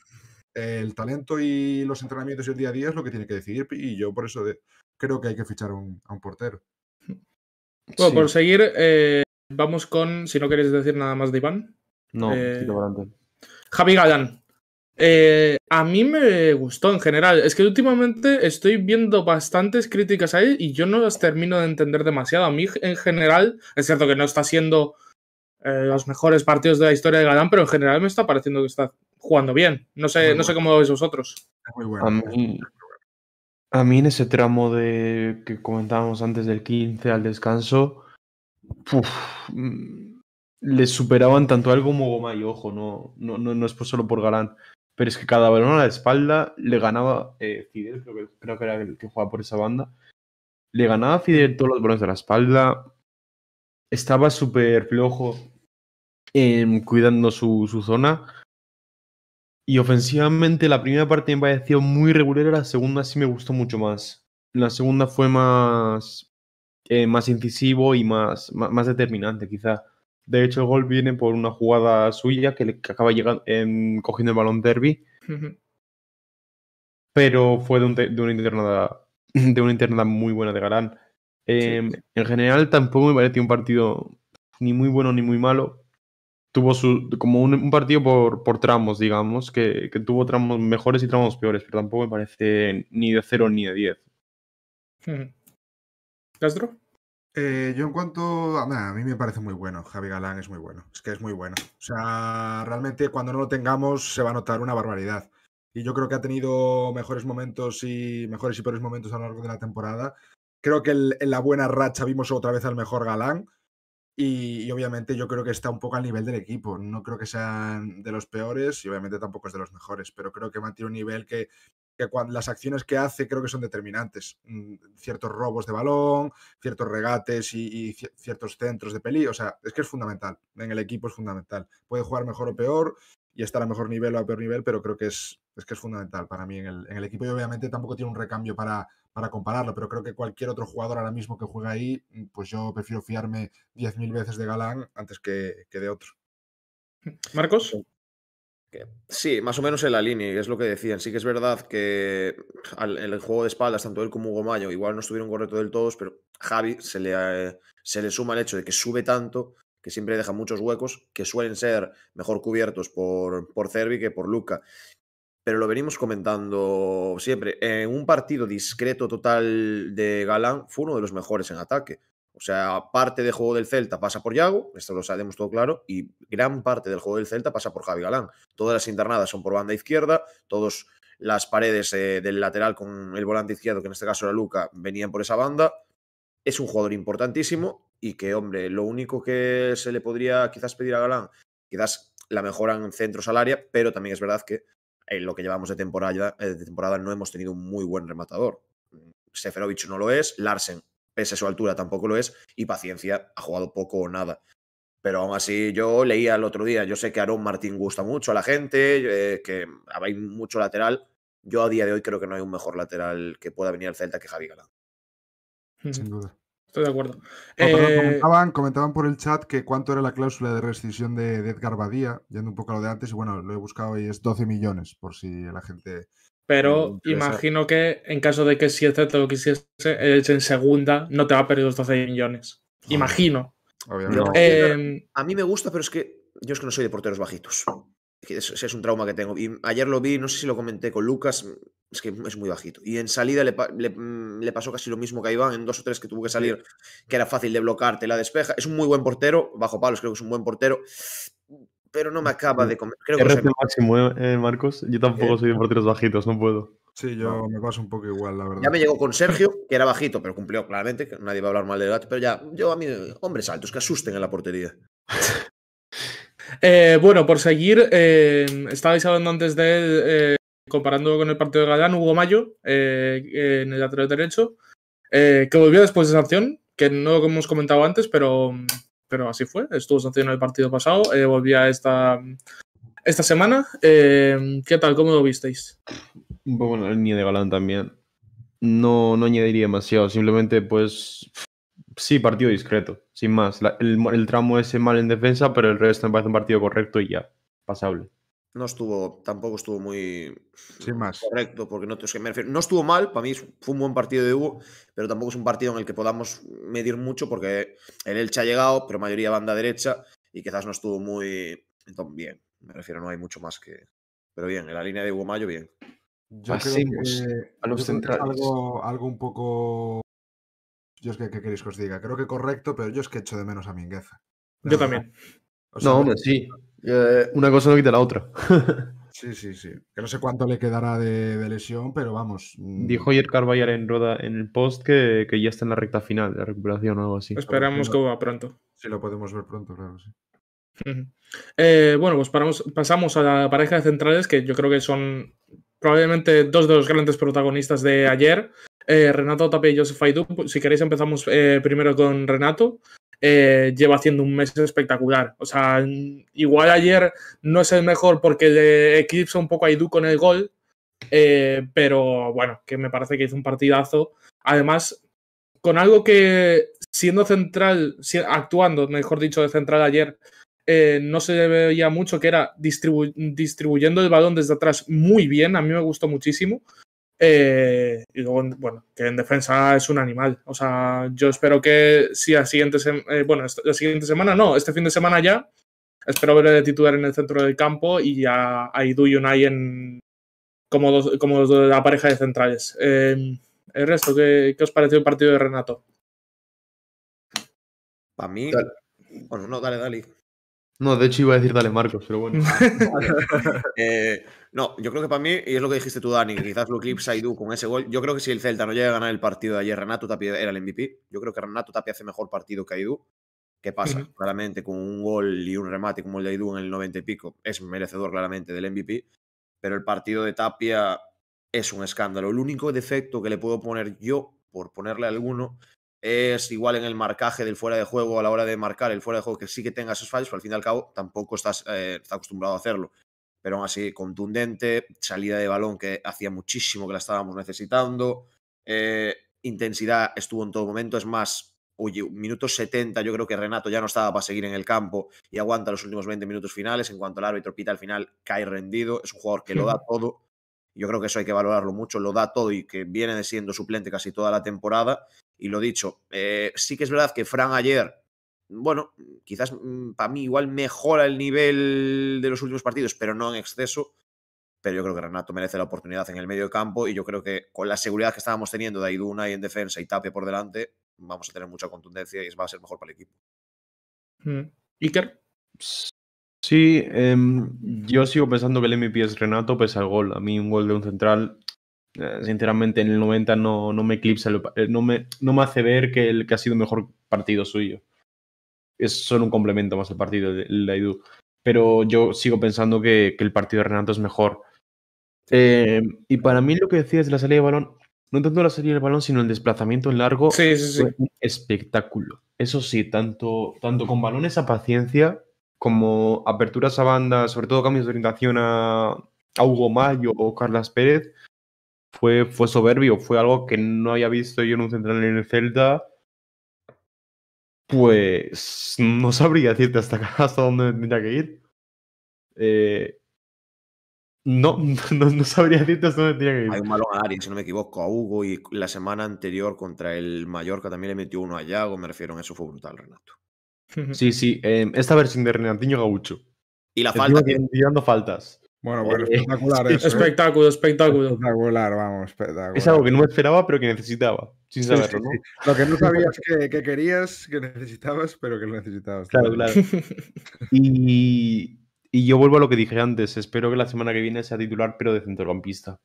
el talento y los entrenamientos y el día a día es lo que tiene que decidir. Y yo por eso creo que hay que fichar a un portero. Bueno, por seguir, eh, vamos con. Si no queréis decir nada más de Iván. No, eh, Javi eh, a mí me gustó en general. Es que últimamente estoy viendo bastantes críticas ahí y yo no las termino de entender demasiado. A mí en general, es cierto que no está siendo eh, los mejores partidos de la historia de Galán, pero en general me está pareciendo que está jugando bien. No sé, no sé cómo lo veis vosotros. a, mí, a mí, en ese tramo de que comentábamos antes del 15 al descanso, mm, le superaban tanto algo como Goma y ojo, no, no, no, no es por solo por Galán pero es que cada balón a la espalda le ganaba eh, Fidel, creo que, era el que jugaba por esa banda, le ganaba Fidel todos los balones a la espalda, estaba súper flojo cuidando su, zona. Y ofensivamente la primera parte me pareció muy regular, la segunda sí me gustó mucho más. La segunda fue más, eh, más incisivo y más, más determinante quizá. De hecho, el gol viene por una jugada suya que, le, acaba llegando, em, cogiendo el balón derby. Pero fue de, una internada, (laughs) de una internada muy buena de Galán. Em, en general, tampoco me parece un partido ni muy bueno ni muy malo. Tuvo su, como un, partido por, tramos, digamos, que, tuvo tramos mejores y tramos peores, pero tampoco me parece ni de cero ni de diez. ¿Castro? Eh, yo en cuanto a, mí me parece muy bueno, Javi Galán es muy bueno, es que es muy bueno. O sea, realmente cuando no lo tengamos se va a notar una barbaridad. Y yo creo que ha tenido mejores momentos y mejores y peores momentos a lo largo de la temporada. Creo que en la buena racha vimos otra vez al mejor Galán y, obviamente yo creo que está un poco al nivel del equipo. No creo que sean de los peores y obviamente tampoco es de los mejores, pero creo que mantiene un nivel que que las acciones que hace creo que son determinantes. Mm, ciertos robos de balón, ciertos regates y, ciertos centros de peli. O sea, es que es fundamental. En el equipo es fundamental. Puede jugar mejor o peor y estar a mejor nivel o a peor nivel, pero creo que es, es que es fundamental para mí en el, equipo. Y obviamente tampoco tiene un recambio para, para compararlo, pero creo que cualquier otro jugador ahora mismo que juega ahí, mm, pues yo prefiero fiarme 10.000 veces de Galán antes que de otro. Marcos. Sí, más o menos en la línea, es lo que decían. Sí que es verdad que en el juego de espaldas, tanto él como Hugo Mayo, igual no estuvieron correctos del todo, pero Javi se le, eh, se le suma el hecho de que sube tanto, que siempre deja muchos huecos, que suelen ser mejor cubiertos por, por Cervi que por Luca. Pero lo venimos comentando siempre. En un partido discreto total de Galán, fue uno de los mejores en ataque. O sea, parte del juego del Celta pasa por Yago, esto lo sabemos todo claro, y gran parte del juego del Celta pasa por Javi Galán. Todas las internadas son por banda izquierda, todas las paredes eh, del lateral con el volante izquierdo, que en este caso era Luca, venían por esa banda. Es un jugador importantísimo y que, hombre, lo único que se le podría quizás pedir a Galán, quizás la mejora en centros al pero también es verdad que en lo que llevamos de temporada, eh, de temporada no hemos tenido un muy buen rematador. Seferovic no lo es, Larsen pese a su altura tampoco lo es, y paciencia, ha jugado poco o nada. Pero aún así, yo leía el otro día, yo sé que Aaron Martín gusta mucho a la gente, eh, que hay mucho lateral. Yo a día de hoy creo que no hay un mejor lateral que pueda venir al Celta que Javi Galán. Sin duda. Estoy de acuerdo. Eh, comentaban, por el chat que cuánto era la cláusula de rescisión de, de Edgar Badía, yendo un poco a lo de antes, y bueno, lo he buscado y es 12 millones, por si la gente pero mm, imagino que en caso de que si el lo quisiese, eh, es en segunda, no te va a perder los 12 millones. Imagino. Eh, a mí me gusta, pero es que yo es que no soy de porteros bajitos. Es, es un trauma que tengo. Y ayer lo vi, no sé si lo comenté con Lucas, es que es muy bajito. Y en salida le, mm, pasó casi lo mismo que a Iván, en dos o tres que tuvo que salir, que era fácil de bloquearte, la despeja. Es un muy buen portero, bajo palos creo que es un buen portero pero no me mm, acaba mm. de comer. Creo que máximo, eh, Marcos. Yo tampoco eh. soy de partidos bajitos, no puedo. Sí, yo me paso un poco igual, la verdad. Ya me llegó con Sergio, que era bajito, pero cumplió claramente, que nadie va a hablar mal de él. pero ya, yo a mí, hombres altos que asusten en la portería. (laughs) Eh, bueno, por seguir, estabais hablando antes de, comparando con el partido de Galán, Hugo Mayo, en el lateral derecho, que volvió después de sanción, que no lo hemos comentado antes, pero mm, pero así fue. Estuvo sancionado el partido pasado, eh, volvía esta, esta semana. Eh, ¿Qué tal? ¿Cómo lo visteis? bueno poco en de Galán también. No, no añadiría demasiado, simplemente pues sí, partido discreto, sin más. el, el, tramo ese mal en defensa, pero el resto me parece un partido correcto y ya, pasable no estuvo, tampoco estuvo muy correcto, porque no, no estuvo mal, para mí fue un buen partido de Hugo, pero tampoco es un partido en el que podamos medir mucho, porque el Elche ha llegado, pero mayoría banda derecha, y quizás no estuvo muy bien. Me refiero, no hay mucho más que. Pero bien, en la línea de Hugo Mayo, bien. Yo creo que, Algo, un poco. Yo es que, queréis que os diga? Creo que correcto, pero yo es que echo de menos a Mingueza. Yo también. no, hombre, sí. Eh, una cosa no quita la otra. (laughs) sí, sí, sí. Que no sé cuánto le quedará de, lesión, pero vamos. Mm. Dijo ayer Carballar en Roda en el post que, ya está en la recta final la recuperación o algo así. Esperamos que va pronto. Sí, lo podemos ver pronto, claro, sí. Eh, bueno, pues pasamos a la pareja de centrales, que yo creo que son probablemente dos de los grandes protagonistas de ayer. Eh, Renato Tapia y Joseph Aidú. Pues, si queréis empezamos primero con Renato. Eh, lleva haciendo un mes espectacular. O sea, igual ayer no es el mejor porque le eclipsa un poco a Idu con el gol, eh, pero bueno, que me parece que hizo un partidazo. Además, con algo que siendo central, actuando, mejor dicho, de central ayer, eh, no se veía mucho, que era distribuyendo el balón desde atrás muy bien, a mí me gustó muchísimo. Eh, y luego, bueno, que en defensa es un animal. O sea, yo espero que si a siguiente eh, bueno, la siguiente semana, no, este fin de semana ya, espero verle de titular en el centro del campo y ya hay Idu y Unai en, como, dos, como la pareja de centrales. Em, el resto, ¿qué, ¿qué, os pareció el partido de Renato? Para mí. Bueno, no, dale, dale. No, de hecho iba a decir dale, Marcos, pero bueno. (laughs) (laughs) Eh, no, yo creo que para mí, y es lo que dijiste tú, Dani, que quizás lo clips Aidú con ese gol. Yo creo que si el Celta no llega a ganar el partido de ayer, Renato Tapia era el MVP. Yo creo que Renato Tapia hace mejor partido que Aidú. ¿Qué pasa? Claramente, con un gol y un remate como el de Aidú en el 90 y pico, es merecedor claramente del MVP. Pero el partido de Tapia es un escándalo. El único defecto que le puedo poner yo, por ponerle alguno, es igual en el marcaje del fuera de juego, a la hora de marcar el fuera de juego, que sí que tenga esos fallos, pero al fin y al cabo tampoco estás, eh, está acostumbrado a hacerlo pero aún así contundente, salida de balón que hacía muchísimo que la estábamos necesitando, eh, intensidad estuvo en todo momento, es más, oye, minuto 70 yo creo que Renato ya no estaba para seguir en el campo y aguanta los últimos 20 minutos finales, en cuanto al árbitro pita al final cae rendido, es un jugador que lo da todo, yo creo que eso hay que valorarlo mucho, lo da todo y que viene siendo suplente casi toda la temporada. Y lo dicho, eh, sí que es verdad que Fran ayer bueno, quizás mm, para mí igual mejora el nivel de los últimos partidos, pero no en exceso. Pero yo creo que Renato merece la oportunidad en el medio campo y yo creo que con la seguridad que estábamos teniendo de Aiduna y en defensa y Tape por delante, vamos a tener mucha contundencia y va a ser mejor para el equipo. Mm. Iker. Sí, em, yo sigo pensando que el MP es Renato pese al gol. A mí un gol de un central eh, sinceramente en el 90 no, no me eclipsa, eh, no me, no me hace ver que, el, que ha sido mejor partido suyo es solo un complemento más el partido de Laidú. Pero yo sigo pensando que, el partido de Renato es mejor. Eh, y para mí lo que decías de la salida de balón, no tanto la salida del balón, sino el desplazamiento en largo, Fue un espectáculo. Eso sí, tanto, tanto con balones a paciencia como aperturas a banda, sobre todo cambios de orientación a, a Hugo Mayo o Carlos Pérez, fue, fue soberbio, fue algo que no había visto yo en un central en el Celta pues no sabría decirte hasta, (laughs) hasta dónde tendría que ir. Eh, (laughs) no, no, sabría decirte hasta dónde tendría que ir. Hay un malo a Ari, si no me equivoco, a Hugo, y la semana anterior contra el Mallorca también le metió uno a Yago, me refiero, a eso fue brutal, Renato. Sí, sí, eh, esta versión de Renatiño Gaucho. Y la falta. Tirando faltas. Bueno, eh, bueno, espectacular. ¿eh? espectáculo, espectáculo. Espectacular, vamos, espectacular. Es algo que no esperaba, pero que necesitaba, sin saberlo, Lo que no sabías que, querías, que necesitabas, pero que lo necesitabas. Claro, claro. (laughs) Y, yo vuelvo a lo que dije antes. Espero que la semana que viene sea titular, pero de centrocampista,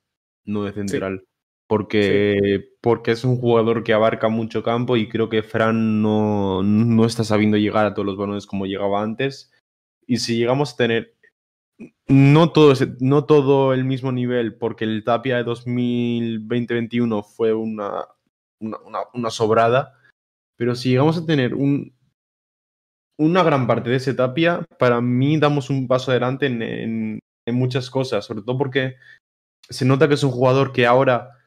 no de central. Porque, porque es un jugador que abarca mucho campo y creo que Fran no, no está sabiendo llegar a todos los balones como llegaba antes. Y si llegamos a tener no todo, no todo el mismo nivel, porque el Tapia de 2020-21 fue una, una, sobrada, pero si llegamos a tener un, una gran parte de ese Tapia, para mí damos un paso adelante en, muchas cosas, sobre todo porque se nota que es un jugador que ahora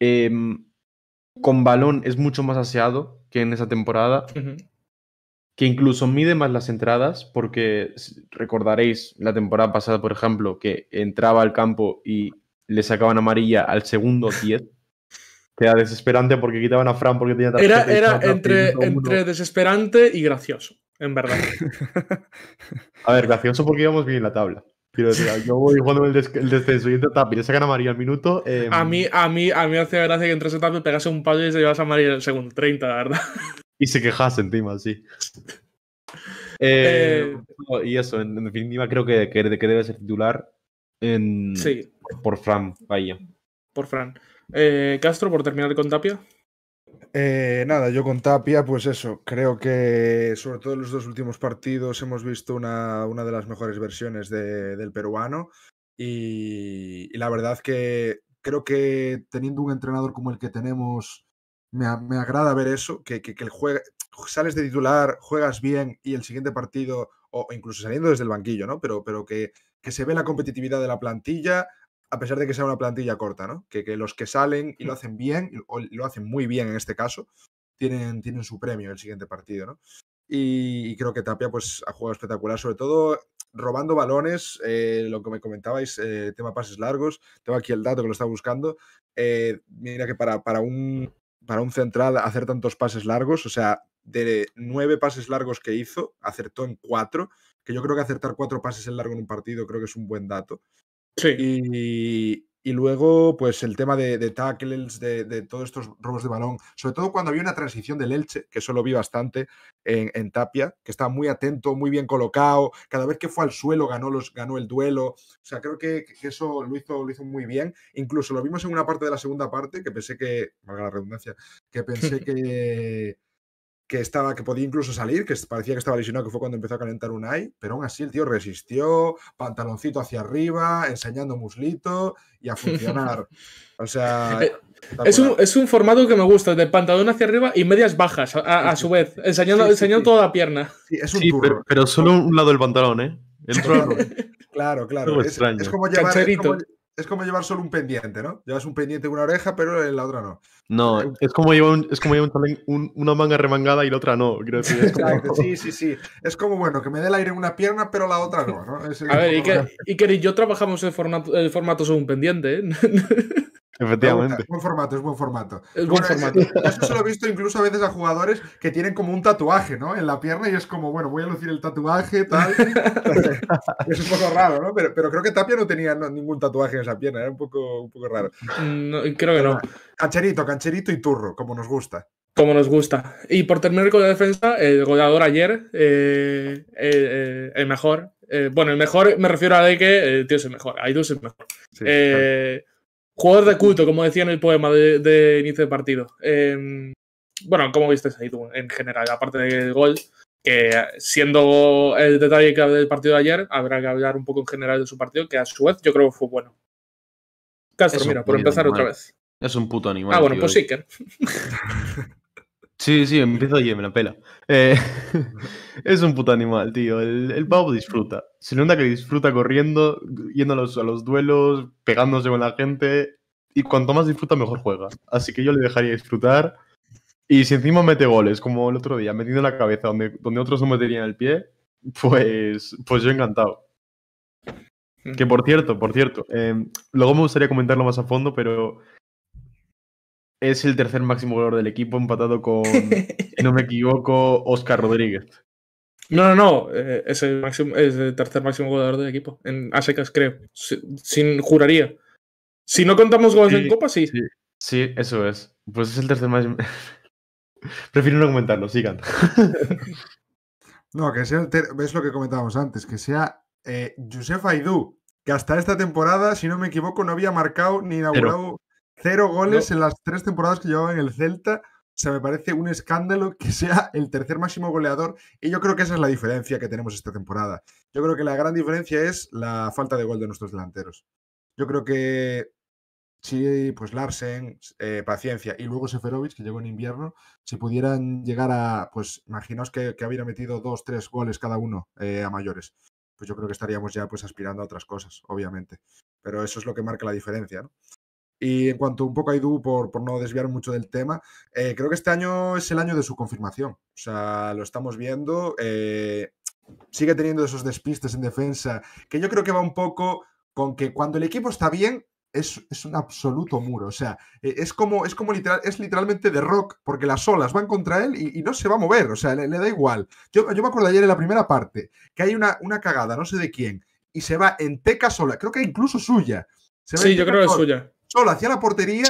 em, con balón es mucho más aseado que en esa temporada que incluso mide más las entradas, porque recordaréis la temporada pasada, por ejemplo, que entraba al campo y le sacaban amarilla al segundo 10. era desesperante porque quitaban a Fran porque tenía tarjeta. Era, era entre, entre desesperante y gracioso, en verdad. (laughs) a ver, gracioso porque íbamos bien en la tabla. yo voy jugando el, descenso y le sacan a al minuto. Em, a mí, a mí, a mí hacía gracia que entrase Tapi, pegase un palo y se llevase a María el segundo 30, la verdad. Y se quejas encima, sí. (laughs) Eh, eh, y eso, en, definitiva, creo que, que, debe ser titular por, Fran, vaya. Por Fran. Eh, Castro, por terminar con Tapia. nada, yo con Tapia, pues eso, creo que sobre todo en los dos últimos partidos hemos visto una, una de las mejores versiones del peruano y, la verdad que creo que teniendo un entrenador como el que tenemos me, agrada ver eso, que, el sales de titular, juegas bien y el siguiente partido, o incluso saliendo desde el banquillo, ¿no? Pero, pero que, se ve la competitividad de la plantilla, a pesar de que sea una plantilla corta, ¿no? Que, los que salen y lo mm. hacen bien, o lo hacen muy bien en este caso, tienen, tienen su premio el siguiente partido, Y, creo que Tapia pues, ha jugado espectacular, sobre todo robando balones, eh, lo que me comentabais, eh, tema pases largos, tengo aquí el dato que lo estaba buscando, eh, mira que para, para un para un central hacer tantos pases largos, o sea, de nueve pases largos que hizo, acertó en cuatro, que yo creo que acertar cuatro pases en largo en un partido creo que es un buen dato. Sí. Y, y luego, pues el tema de, tackles, de, todos estos robos de balón, sobre todo cuando había una transición del Elche, que eso lo vi bastante en, Tapia, que estaba muy atento, muy bien colocado, cada vez que fue al suelo ganó, los, ganó el duelo. O sea, creo que, eso lo hizo, lo hizo muy bien. Incluso lo vimos en una parte de la segunda parte, que pensé que, valga la redundancia, que (laughs) pensé que que estaba, que podía incluso salir, que parecía que estaba lesionado, que fue cuando empezó a calentar un AI, pero aún así el tío resistió, pantaloncito hacia arriba, enseñando muslito y a funcionar. (laughs) O sea. Eh, es un, formato que me gusta, de pantalón hacia arriba y medias bajas a, su vez, enseñando, toda la pierna. Sí, es un pero, solo un lado del pantalón, ¿eh? (laughs) claro, claro. Es, como llevar, es como llevar solo un pendiente, ¿no? Llevas un pendiente en una oreja, pero en la otra no. No, eh, es como llevar, un, es como una manga remangada y la otra no. sí, sí, sí. Es como, bueno, que me dé el aire en una pierna, pero la otra no, ¿no? A ver, Iker, y yo trabajamos en formato, en formato un pendiente, ¿eh? (laughs) Efectivamente. Buen formato, es buen formato. Es buen formato. Eso, se lo he visto incluso a veces a jugadores que tienen como un tatuaje, ¿no? En la pierna y es como, bueno, voy a lucir el tatuaje, tal. (laughs) es un poco raro, ¿no? Pero, creo que Tapia no tenía ningún tatuaje en esa pierna, era un poco, un raro. Mm, creo que no. Cancherito, cancherito y turro, como nos gusta. Como nos gusta. Y por terminar con la defensa, el goleador ayer, eh, eh, eh, el mejor. bueno, el mejor me refiero a de que el tío es el mejor, dos es el mejor. Jugador de culto, como decía en el poema de, inicio de partido. Em, bueno, ¿cómo visteis ahí tú en general? Aparte del gol, que siendo el detalle que del partido de ayer, habrá que hablar un poco en general de su partido, que a su vez yo creo que fue bueno. Castro, mira, por empezar otra vez. Es un puto animal. Ah, bueno, pues sí que. (laughs) Sí, sí, empiezo y me la pela. Eh, (laughs) es un puto animal, tío. El, el disfruta se nota que disfruta corriendo, yendo a los, duelos, pegándose con la gente. Y cuanto más disfruta, mejor juega. Así que yo le dejaría disfrutar. Y si encima mete goles, como el otro día, metiendo la cabeza donde, otros no meterían el pie, pues, pues yo encantado. Mm. Que por cierto, por cierto, em, luego me gustaría comentarlo más a fondo, pero es el tercer máximo goleador del equipo, empatado con, (laughs) no me equivoco, Oscar Rodríguez. No, no, no. Eh, es, el máximo, tercer máximo goleador del equipo. En Asecas, creo. sin, juraría. Si no contamos goles en Copa, sí. sí. eso es. Pues es el tercer máximo. (laughs) Prefiero no comentarlo, sigan. (laughs) no, que sea. Es lo que comentábamos antes, que sea eh, Josef Aidú, que hasta esta temporada, si no me equivoco, no había marcado ni inaugurado cero, goles en las tres temporadas que llevaba en el Celta sea, me parece un escándalo que sea el tercer máximo goleador. Y yo creo que esa es la diferencia que tenemos esta temporada. Yo creo que la gran diferencia es la falta de gol de nuestros delanteros. Yo creo que si pues Larsen, eh, Paciencia y luego Seferovic, que llegó en invierno, si pudieran llegar a, pues imaginaos que, que hubiera metido dos, tres goles cada uno eh, a mayores, pues yo creo que estaríamos ya pues aspirando a otras cosas, obviamente. Pero eso es lo que marca la diferencia, ¿no? Y en cuanto un poco a Edu, por, por no desviar mucho del tema, eh, creo que este año es el año de su confirmación. O sea, lo estamos viendo. Eh, sigue teniendo esos despistes en defensa, que yo creo que va un poco con que cuando el equipo está bien, es, un absoluto muro. O sea, eh, es como, es como literal, es literalmente de rock, porque las olas van contra él y, no se va a mover. O sea, le, da igual. Yo, yo, me acuerdo ayer en la primera parte que hay una, una cagada, no sé de quién, y se va en teca sola, creo que incluso suya. sí, yo creo que es suya solo hacia la portería,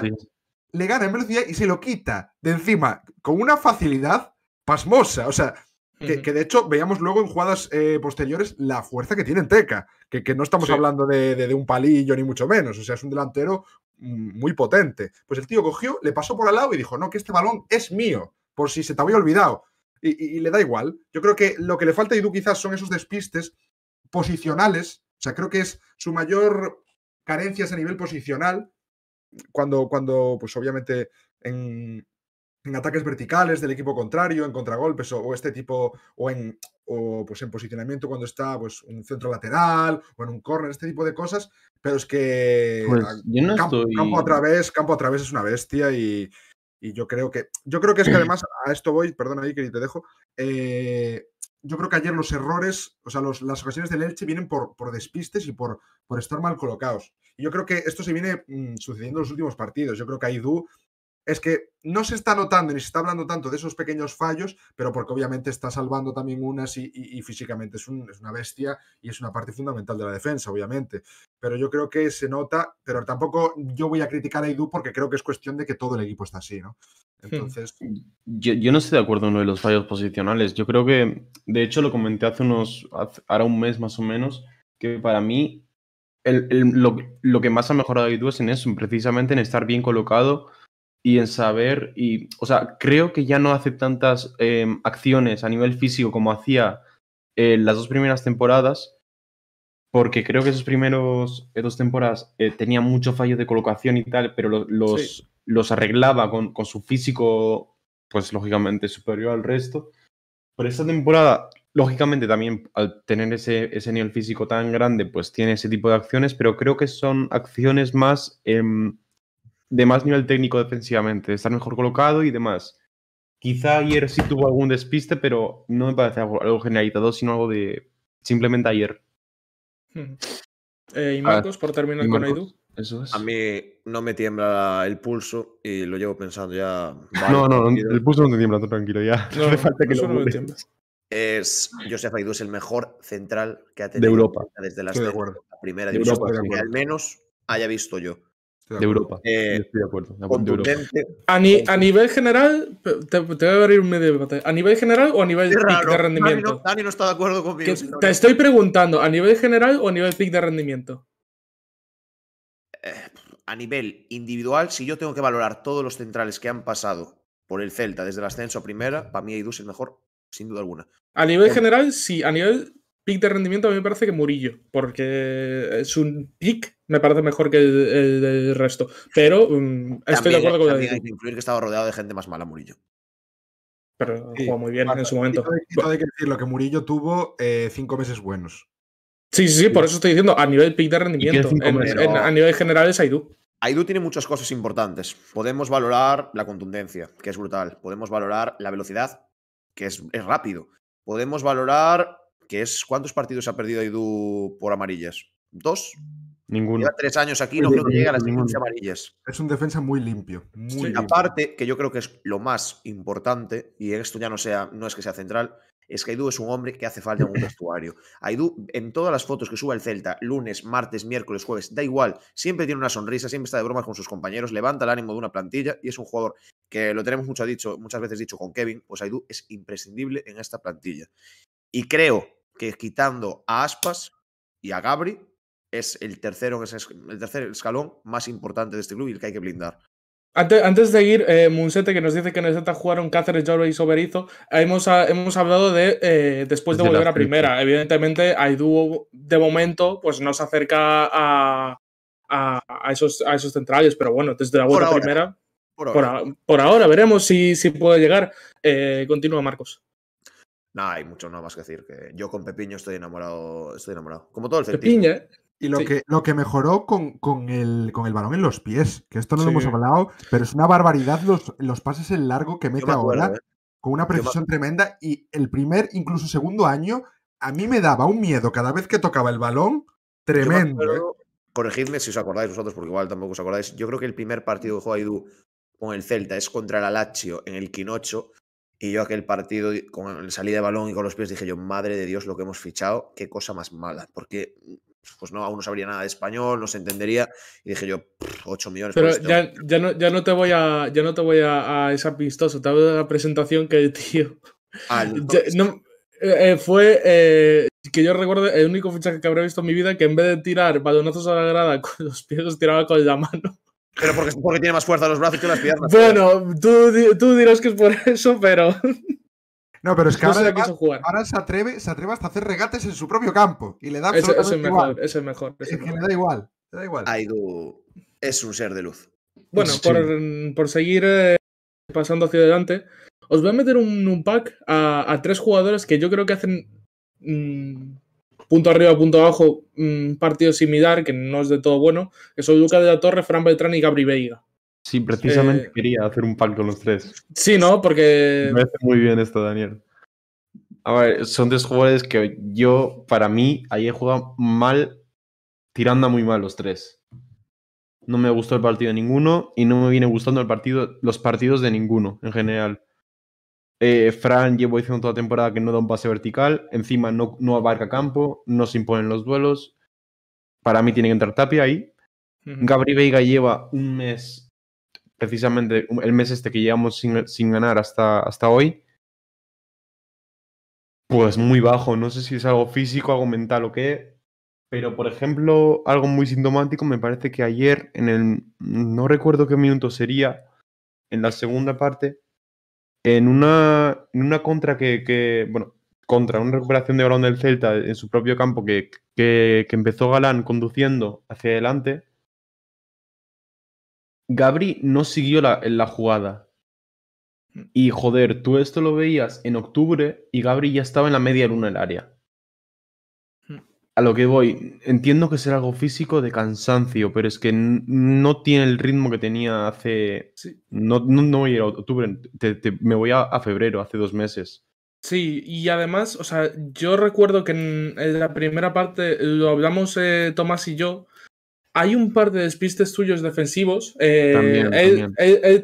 le gana en velocidad y se lo quita de encima con una facilidad pasmosa. O sea, que, de hecho veíamos luego en jugadas eh, posteriores la fuerza que tiene en Teca, que, no estamos hablando de, un palillo ni mucho menos, o sea, es un delantero muy potente. Pues el tío cogió, le pasó por al lado y dijo, no, que este balón es mío, por si se te había olvidado. Y, le da igual. Yo creo que lo que le falta a Idu quizás son esos despistes posicionales. O sea, creo que es su mayor carencia a nivel posicional, cuando, cuando pues obviamente en, ataques verticales del equipo contrario, en contragolpes o, este tipo, o en, o, pues en posicionamiento cuando está pues, un centro lateral o en un corner, este tipo de cosas. Pero es que pues, campo, estoy... campo, a través, campo a través es una bestia y, yo creo que yo creo que es que (clears throat) además a esto voy, perdona ahí que te dejo. Eh, yo creo que ayer los errores, o sea, los, las ocasiones del Elche vienen por, por despistes y por, por estar mal colocados. Y yo creo que esto se viene mm, sucediendo en los últimos partidos. Yo creo que Aidú es que no se está notando ni se está hablando tanto de esos pequeños fallos, pero porque obviamente está salvando también unas y, físicamente es, una bestia y es una parte fundamental de la defensa, obviamente. Pero yo creo que se nota, pero tampoco yo voy a criticar a Idu porque creo que es cuestión de que todo el equipo está así, ¿no? Hmm. Entonces. Yo, no estoy de acuerdo en lo de los fallos posicionales. Yo creo que, de hecho, lo comenté hace unos. ahora un mes más o menos, que para mí lo, que más ha mejorado Idu es en eso, precisamente en estar bien colocado y en saber, y, o sea, creo que ya no hace tantas em, acciones a nivel físico como hacía en eh, las dos primeras temporadas, porque creo que esos primeros primeras eh, dos temporadas eh, tenía mucho fallo de colocación y tal, pero los, los arreglaba con, su físico, pues lógicamente superior al resto. Pero esta temporada, lógicamente también al tener ese, ese nivel físico tan grande, pues tiene ese tipo de acciones, pero creo que son acciones más... Em, de más nivel técnico defensivamente, estar mejor colocado y demás. Quizá ayer sí tuvo algún despiste, pero no me parece algo, generalizado, sino algo de simplemente ayer. Eh, y ah, Marcos, por terminar con Aidú? A mí no me tiembla el pulso y lo llevo pensando ya. no, no, el pulso no te tiembla, tranquilo, No, no, (laughs) falta que lo no es Aidú es el mejor central que ha tenido desde la primera división, que al menos haya visto yo. De Europa. Eh, estoy de acuerdo. A, nivel general, te, voy a abrir un medio debate. ¿A nivel general o a nivel pic de rendimiento? Dani no, está de acuerdo conmigo. te estoy preguntando, ¿a nivel general o a nivel pic de rendimiento? Eh, a nivel individual, si yo tengo que valorar todos los centrales que han pasado por el Celta desde el ascenso a primera, para mí dos. es mejor, sin duda alguna. A nivel general, sí. A nivel pick de rendimiento a mí me parece que Murillo, porque eh, un pick me parece mejor que el, resto. Pero mm, estoy de eh, acuerdo con la Hay que que estaba rodeado de gente más mala, Murillo. Pero jugó muy bien en su momento. Hay que decirlo, que Murillo tuvo eh, cinco meses buenos. Sí, sí, sí, por eso estoy diciendo, a nivel pick de rendimiento, a nivel general es Aidu. Aidu tiene muchas cosas importantes. Podemos valorar la contundencia, que es brutal. Podemos valorar la velocidad, que es, es rápido. Podemos valorar que es ¿cuántos partidos ha perdido Aidú por amarillas? ¿Dos? Ninguno. Lleva tres años aquí, no creo que llegue a las amarillas. Es un defensa muy limpio. Muy Aparte, que yo creo que es lo más importante, y esto ya no, sea, no es que sea central, es que Aidú es un hombre que hace falta en un (laughs) vestuario. Aidú, en todas las fotos que suba el Celta, lunes, martes, miércoles, jueves, da igual, siempre tiene una sonrisa, siempre está de bromas con sus compañeros, levanta el ánimo de una plantilla y es un jugador que lo tenemos mucho dicho, muchas veces dicho con Kevin, pues Aidú es imprescindible en esta plantilla. Y creo que quitando a Aspas y a Gabri, es el, tercero, es el tercer escalón más importante de este club y el que hay que blindar. Antes, de ir, eh, Munsete, que nos dice que necesita jugar Z Cáceres, Jorge y Soberizo, hemos, ah, hemos hablado de eh, después pues de, volver a primera. Evidentemente hay dúo de momento pues no se acerca a, esos, a esos centrales, pero bueno, desde la vuelta primera. Por ahora. veremos si, si puede llegar. Eh, continúa, Marcos. No, hay mucho más que decir. Que yo con Pepiño estoy enamorado, estoy enamorado. Como todo el Pepiño, eh, Y lo, que, lo que mejoró con, con, el, con el balón en los pies, que esto no lo hemos hablado, pero es una barbaridad los, los pases en largo que mete ahora, eh. con una precisión tremenda. Y el primer, incluso segundo año, a mí me daba un miedo cada vez que tocaba el balón, tremendo. Eh. Corregidme si os acordáis vosotros, porque igual tampoco os acordáis. Yo creo que el primer partido que jugó Aidú con el Celta es contra el Alaccio en el Quinocho, y yo aquel partido con la salida de balón y con los pies dije yo, madre de Dios, lo que hemos fichado, qué cosa más mala, porque mm, pues no, aún no sabría nada de español, no se entendería. Y dije yo, 8 millones. Pero ya, ya, no, ya no te voy a, ya no te voy a, esa pistosa, te la presentación que el (laughs) tío. Ah, eh, eh, fue eh, que yo recuerdo el único fichaje que habré visto en mi vida que en vez de tirar balonazos a la grada (laughs) con los pies, los tiraba con la mano. Pero porque, porque tiene más fuerza los brazos que las piernas. Bueno, tú, tú dirás que es por eso, pero. (laughs) No, pero es que (laughs) ahora, se, atreve, se atreve hasta hacer regates en su propio campo. Y le da eso, es mejor, es mejor. es que le da igual. Le da igual. es un ser de luz. Bueno, por, seguir eh, pasando hacia adelante, os voy a meter un, pack a, tres jugadores que yo creo que hacen mm, punto arriba, punto abajo, un partido similar, que no es de todo bueno, que son de la Torre, Fran Beltrán y Gabri Veiga. Sí, precisamente eh, quería hacer un pack con los tres. Sí, ¿no? Porque... Me hace muy bien esto, Daniel. A ver, son tres jugadores que yo, para mí, ahí he jugado mal, tirando muy mal los tres. No me gustó el partido de ninguno y no me viene gustando el partido, los partidos de ninguno en general. Eh, Fran llevo diciendo toda la temporada que no da un pase vertical, encima no, no abarca campo, no se imponen los duelos. Para mí tiene que entrar Tapia ahí. Gabriel Veiga lleva un mes, precisamente el mes este que llevamos sin, sin, ganar hasta, hasta hoy. Pues muy bajo, no sé si es algo físico, algo mental o qué, pero por ejemplo, algo muy sintomático, me parece que ayer en el, no recuerdo qué minuto sería, en la segunda parte, en una, contra que, bueno, contra una recuperación de balón del Celta en su propio campo que, empezó Galán conduciendo hacia adelante, Gabri no siguió la, la jugada. Y joder, tú esto lo veías en octubre y Gabri ya estaba en la media luna del área a lo que voy, entiendo que será algo físico de cansancio, pero es que no tiene el ritmo que tenía hace... No, voy a ir a octubre, me voy a, febrero, hace dos meses. Sí, y además, o sea, yo recuerdo que en, la primera parte lo hablamos eh, Tomás y yo, hay un par de despistes tuyos defensivos. Eh, también, él,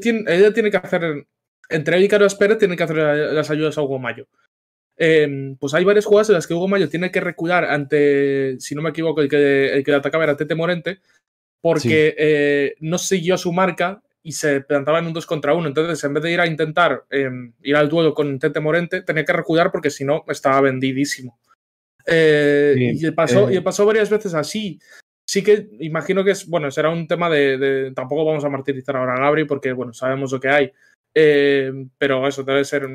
tiene, él, tiene, que hacer, entre él y Carlos Pérez, tiene que hacer las ayudas a Hugo Mayo. Em, pues hay varias jugadas en las que Hugo Mayo tiene que recudar ante, si no me equivoco, el que, el que le atacaba era Tete Morente, porque eh, no siguió su marca y se plantaba en un 2 contra 1. Entonces, en vez de ir a intentar em, ir al duelo con Tete Morente, tenía que recudar porque si no, estaba vendidísimo. Eh, y, pasó, eh. y pasó varias veces así. Sí que imagino que es, bueno, será un tema de, tampoco vamos a martirizar ahora a Gabri porque, bueno, sabemos lo que hay. pero eso debe ser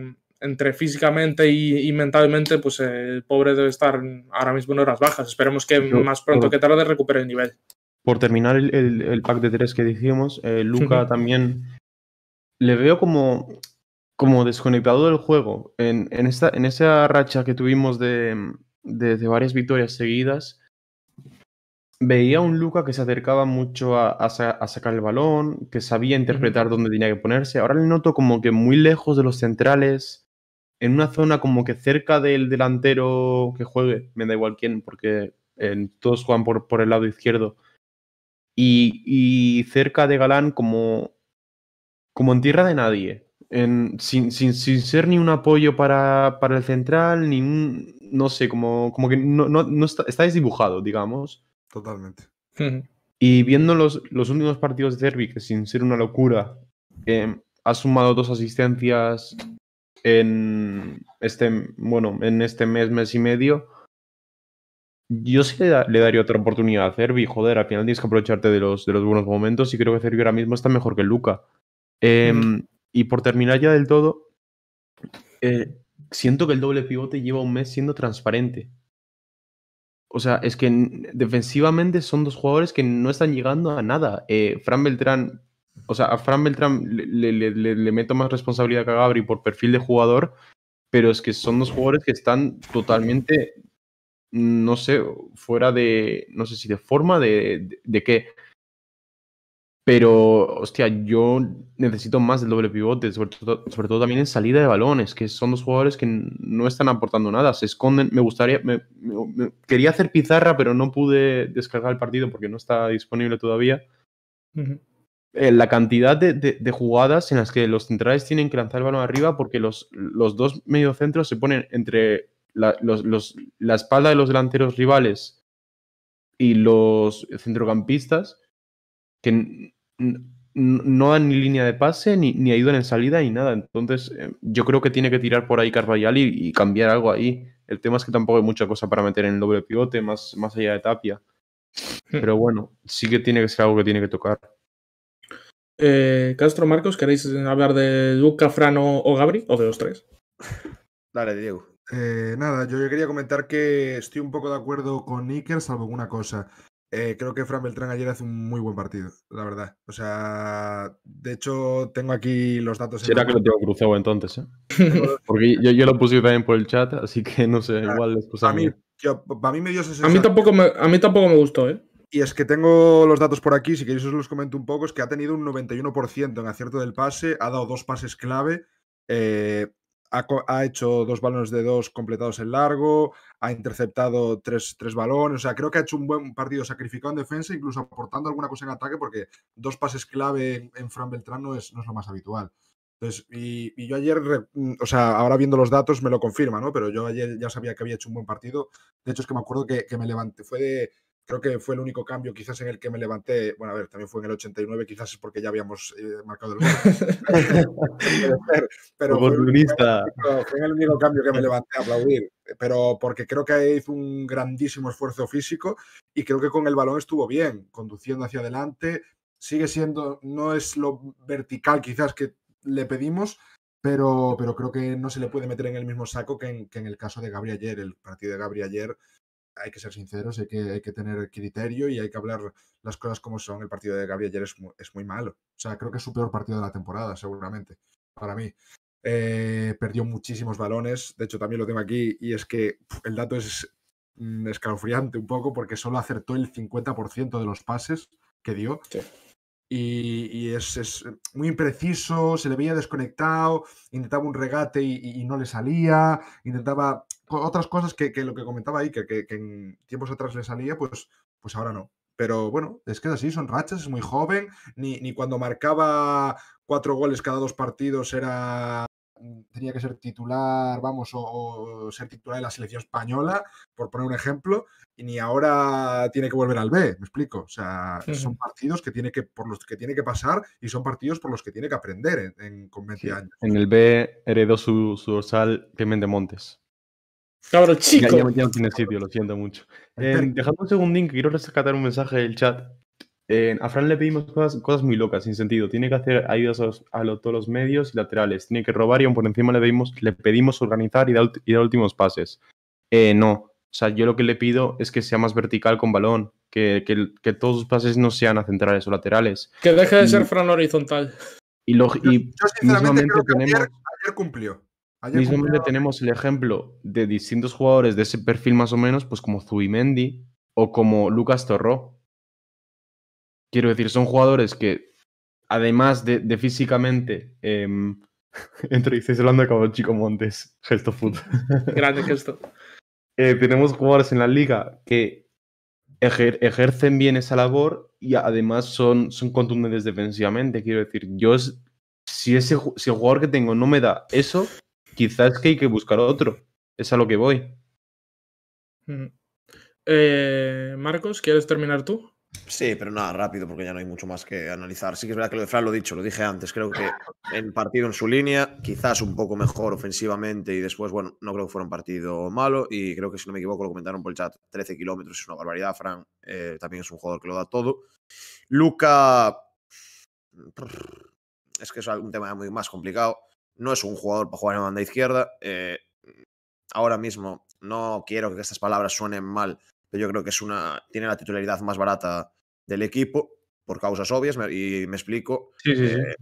entre físicamente y, mentalmente, pues eh, el pobre debe estar ahora mismo en horas bajas. Esperemos que más pronto que tarde recupere el nivel. Por terminar el, pack de tres que dijimos, eh, Luca también le veo como, como desconectado del juego. En, esta, en esa racha que tuvimos de, varias victorias seguidas, veía un Luca que se acercaba mucho a, sacar el balón, que sabía interpretar dónde tenía que ponerse. Ahora le noto como que muy lejos de los centrales, en una zona como que cerca del delantero que juegue, me da igual quién, porque eh, todos juegan por, por, el lado izquierdo. Y, y, cerca de Galán como, como en tierra de nadie. En, sin, sin, sin, ser ni un apoyo para, para, el central, ni un, no sé, como, como que no, no, está, está, desdibujado, digamos. Totalmente. Y viendo los, los últimos partidos de Derby, que sin ser una locura, eh, ha sumado dos asistencias en este, bueno, en este mes, mes y medio, yo sí le, daría otra oportunidad a Cervi. Joder, al final tienes que aprovecharte de los, de los buenos momentos y creo que Cervi ahora mismo está mejor que Luca. Em, mm. Y por terminar ya del todo, eh, siento que el doble pivote lleva un mes siendo transparente. O sea, es que defensivamente son dos jugadores que no están llegando a nada. Eh, Fran Beltrán o sea, a Fran Beltrán le, le, le, meto más responsabilidad que a Gabri por perfil de jugador, pero es que son dos jugadores que están totalmente, no sé, fuera de, no sé si de forma, de, de, qué. Pero, hostia, yo necesito más del doble pivote, sobre todo, también en salida de balones, que son dos jugadores que no están aportando nada, se esconden. Me gustaría, quería hacer pizarra, pero no pude descargar el partido porque no está disponible todavía. Eh, la cantidad de, jugadas en las que los centrales tienen que lanzar el balón arriba porque los, los dos mediocentros se ponen entre la, espalda de los delanteros rivales y los centrocampistas que no dan ni línea de pase, ni, ni ayudan en salida, ni nada. Entonces, eh, yo creo que tiene que tirar por ahí Carvajal y, cambiar algo ahí. El tema es que tampoco hay mucha cosa para meter en el doble pivote, más, más allá de Tapia. Hmm. Pero bueno, sí que tiene que ser algo que tiene que tocar. Eh, Castro, Marcos, ¿queréis hablar de Luca, Frano o Gabri? ¿O de los tres? (laughs) Dale, Diego. Eh, nada, yo, quería comentar que estoy un poco de acuerdo con Iker, salvo una cosa. Eh, creo que Fran Beltrán ayer hace un muy buen partido, la verdad. O sea, de hecho, tengo aquí los datos. Será que lo tengo cruzado entonces, ¿eh? (laughs) Porque yo, lo puse también por el chat, así que no sé, igual es cosa a mí, A mí, tampoco a mí tampoco me gustó, ¿eh? Y es que tengo los datos por aquí, si queréis os los comento un poco, es que ha tenido un 91% en acierto del pase, ha dado dos pases clave, eh, ha, hecho dos balones de dos completados en largo, ha interceptado tres, tres, balones, o sea, creo que ha hecho un buen partido sacrificado en defensa, incluso aportando alguna cosa en ataque, porque dos pases clave en, Fran Beltrán no es, no es, lo más habitual. Entonces, y, yo ayer, mm, o sea, ahora viendo los datos me lo confirma, ¿no? Pero yo ayer ya sabía que había hecho un buen partido. De hecho, es que me acuerdo que, que me levanté, fue de, Creo que fue el único cambio quizás en el que me levanté. Bueno, a ver, también fue en el 89, quizás es porque ya habíamos eh, marcado el (laughs) pero fue el, único, cambio que me levanté a aplaudir. Pero porque creo que hizo un grandísimo esfuerzo físico y creo que con el balón estuvo bien, conduciendo hacia adelante. Sigue siendo, no es lo vertical quizás que le pedimos, pero, pero creo que no se le puede meter en el mismo saco que en el caso de Gabriel ayer. El partido de Gabriel ayer hay que ser sinceros, hay que, tener criterio y hay que hablar las cosas como son. El partido de Gabriel ayer es muy, malo. O sea, creo que es su peor partido de la temporada, seguramente, para mí. Eh, perdió muchísimos balones, de hecho también lo tengo aquí, y es que el dato es mm, escalofriante un poco porque solo acertó el 50% de los pases que dio. Y, es, muy impreciso, se le veía desconectado, intentaba un regate y, y no le salía, intentaba otras cosas que, lo que comentaba ahí, que, en tiempos atrás le salía, pues, pues ahora no. Pero bueno, es que es así, son rachas, es muy joven, ni, cuando marcaba cuatro goles cada dos partidos era mm, tenía que ser titular, vamos, o, ser titular de la selección española, por poner un ejemplo, y ni ahora tiene que volver al B, me explico. O sea, son partidos que tiene que, por los que tiene que pasar y son partidos por los que tiene que aprender en, con 20 años. En el B heredó su, su dorsal Clemente Montes cabrón chico. Ya, tiene sitio, lo siento mucho. Eh, un segundín que quiero rescatar un mensaje del chat. a Fran le pedimos cosas, cosas, muy locas, sin sentido. Tiene que hacer ayudas a, los, todos los medios y laterales. Tiene que robar y aún por encima le pedimos, le pedimos organizar y dar, y dar últimos pases. Eh, no. O sea, yo lo que le pido es que sea más vertical con balón. Que, que, todos sus pases no sean a centrales o laterales. Que deje de ser Fran horizontal. Y, lo, y yo, que ayer cumplió. Mismamente tenemos el ejemplo de distintos jugadores de ese perfil más o menos, pues como Zubimendi o como Lucas Torró. Quiero decir, son jugadores que, además de, de físicamente, eh, (laughs) entre estáis hablando el Chico Montes, gesto food. (laughs) Grande gesto. Eh, tenemos jugadores en la liga que ejercen bien esa labor y además son, son contundentes defensivamente. Quiero decir, yo si, ese, si el jugador que tengo no me da eso, quizás que hay que buscar otro. Es a lo que voy. Mm. Eh, Marcos, ¿quieres terminar tú? Sí, pero nada, rápido, porque ya no hay mucho más que analizar. Sí que es verdad que lo de Fran lo he dicho, lo dije antes. Creo que el partido en su línea, quizás un poco mejor ofensivamente y después, bueno, no creo que fuera un partido malo y creo que, si no me equivoco, lo comentaron por el chat, 13 kilómetros es una barbaridad, Fran eh, también es un jugador que lo da todo. Luca... Es que es un tema muy más complicado. No es un jugador para jugar en banda izquierda. Eh, ahora mismo no quiero que estas palabras suenen mal, pero yo creo que es una, tiene la titularidad más barata del equipo por causas obvias y me explico. Eh,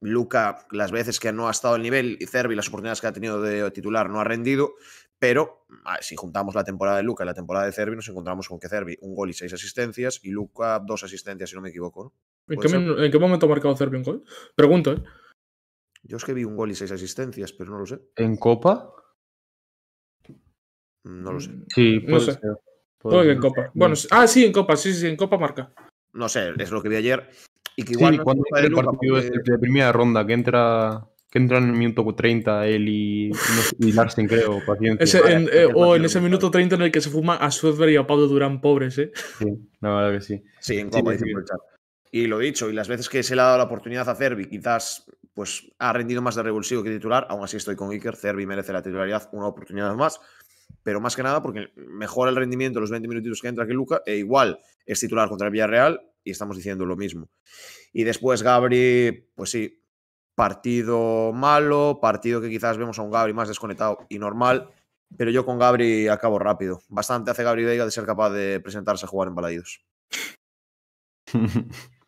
Luca, las veces que no ha estado al nivel y Cervi, las oportunidades que ha tenido de titular, no ha rendido. Pero ah, si juntamos la temporada de Luca y la temporada de Cervi, nos encontramos con que Cervi un gol y seis asistencias y Luca dos asistencias, si no me equivoco. ¿En, qué, ¿En, qué, momento ha marcado Cervi un gol? Pregunto, ¿eh? Yo es que vi un gol y seis asistencias, pero no lo sé. ¿En Copa? No lo sé. Mm, sí, puede no sé. Puede ser. en Copa. Bueno, ah, sí, en Copa, sí, sí, en Copa marca. No sé, es lo que vi ayer. Y que igual cuando el partido de primera ronda, que entra que en el minuto 30 él y, Larsen, creo. (laughs) Este eh, o en ese minuto 30 en el que se fuma a Sudberg y a Pablo Durán, pobres, ¿eh? Sí, la verdad que sí. Sí, en Copa, Y lo dicho, y las veces que se le ha dado la oportunidad a Cervi, quizás pues ha rendido más de revulsivo que titular. Aún así estoy con Iker. Cervi merece la titularidad una oportunidad más. Pero más que nada porque mejora el rendimiento los 20 minutos que entra que Luca. E igual es titular contra el Villarreal y estamos diciendo lo mismo. Y después Gabri, pues sí, partido malo, partido que quizás vemos a un Gabri más desconectado y normal. Pero yo con Gabri acabo rápido. Bastante hace Gabri Vega de ser capaz de presentarse a jugar en Balaidos. (laughs)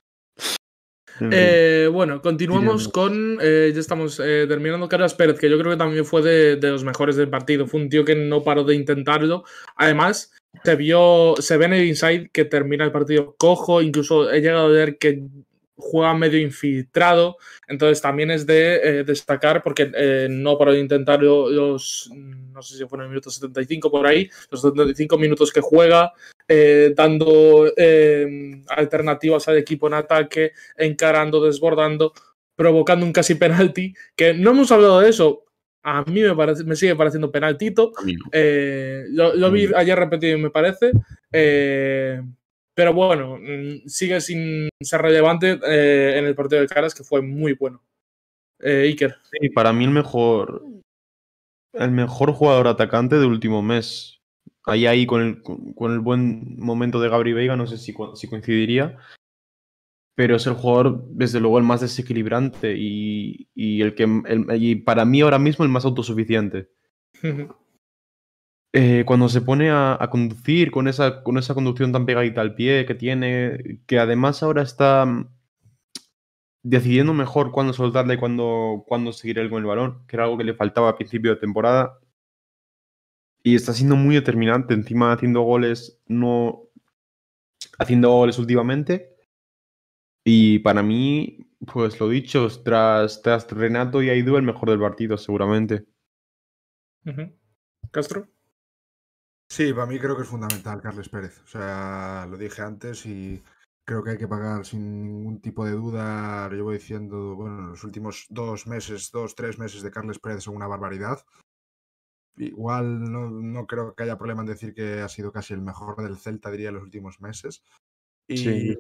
Eh, bueno, continuamos con. Eh, ya estamos eh, terminando. Carlos Pérez, que yo creo que también fue de, los mejores del partido. Fue un tío que no paró de intentarlo. Además, se vio. Se ve en el inside que termina el partido cojo. Incluso he llegado a ver que juega medio infiltrado. Entonces también es de destacar porque no paró de intentarlo los. No sé si fueron minutos 75 por ahí. Los 75 minutos que juega. Eh, dando eh, alternativas al equipo en ataque, encarando, desbordando, provocando un casi penalti, que no hemos hablado de eso. A mí me, sigue pareciendo penaltito. Eh, lo, vi ayer repetido, me parece. pero bueno, mm, sigue sin ser relevante en el partido de Caras, que fue muy bueno. Iker. Sí, para mí el mejor, el mejor jugador atacante del último mes Ahí, ahí con el, con el buen momento de Gabri Vega, no sé si, si coincidiría, pero es el jugador, desde luego, el más desequilibrante y, el que para mí ahora mismo el más autosuficiente. (laughs) Eh, cuando se pone a, conducir con esa, con esa conducción tan pegadita al pie que tiene, que además ahora está mm, decidiendo mejor cuándo soltarle y cuándo, seguir con el balón, que era algo que le faltaba a principio de temporada y está siendo muy determinante. Encima haciendo goles, no. Haciendo goles últimamente. Y para mí, pues lo dicho, tras, Renato y Aidú, el mejor del partido, seguramente. Castro. Sí, para mí creo que es fundamental Carles Pérez. O sea, lo dije antes y creo que hay que pagar sin ningún tipo de duda. Lo voy diciendo, bueno, los últimos dos meses, dos, tres meses de Carles Pérez son una barbaridad igual no, no, creo que haya problema en decir que ha sido casi el mejor del Celta, diría, en los últimos meses. Y, sí,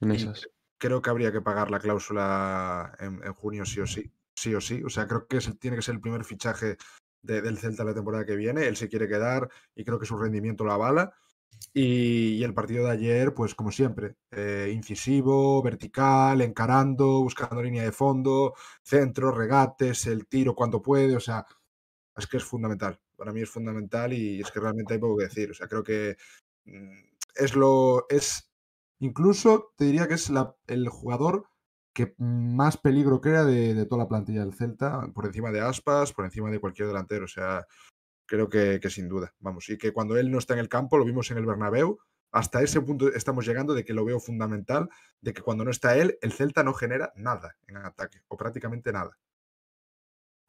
en esas. creo que habría que pagar la cláusula en, junio sí o sí. Sí o sí. O sea, creo que tiene que ser el primer fichaje del Celta la temporada que viene. Él se quiere quedar y creo que su rendimiento lo avala. Y, el partido de ayer, pues como siempre, eh, incisivo, vertical, encarando, buscando línea de fondo, centro, regates, el tiro cuando puede, o sea, es que es fundamental. Para mí es fundamental y es que realmente hay poco que decir. O sea, creo que mm, es lo. es Incluso te diría que es el jugador que más peligro crea de, toda la plantilla del Celta, por encima de Aspas, por encima de cualquier delantero. O sea, creo que, que, sin duda. Vamos, y que cuando él no está en el campo, lo vimos en el Bernabéu, hasta ese punto estamos llegando de que lo veo fundamental, de que cuando no está él, el Celta no genera nada en ataque, o prácticamente nada.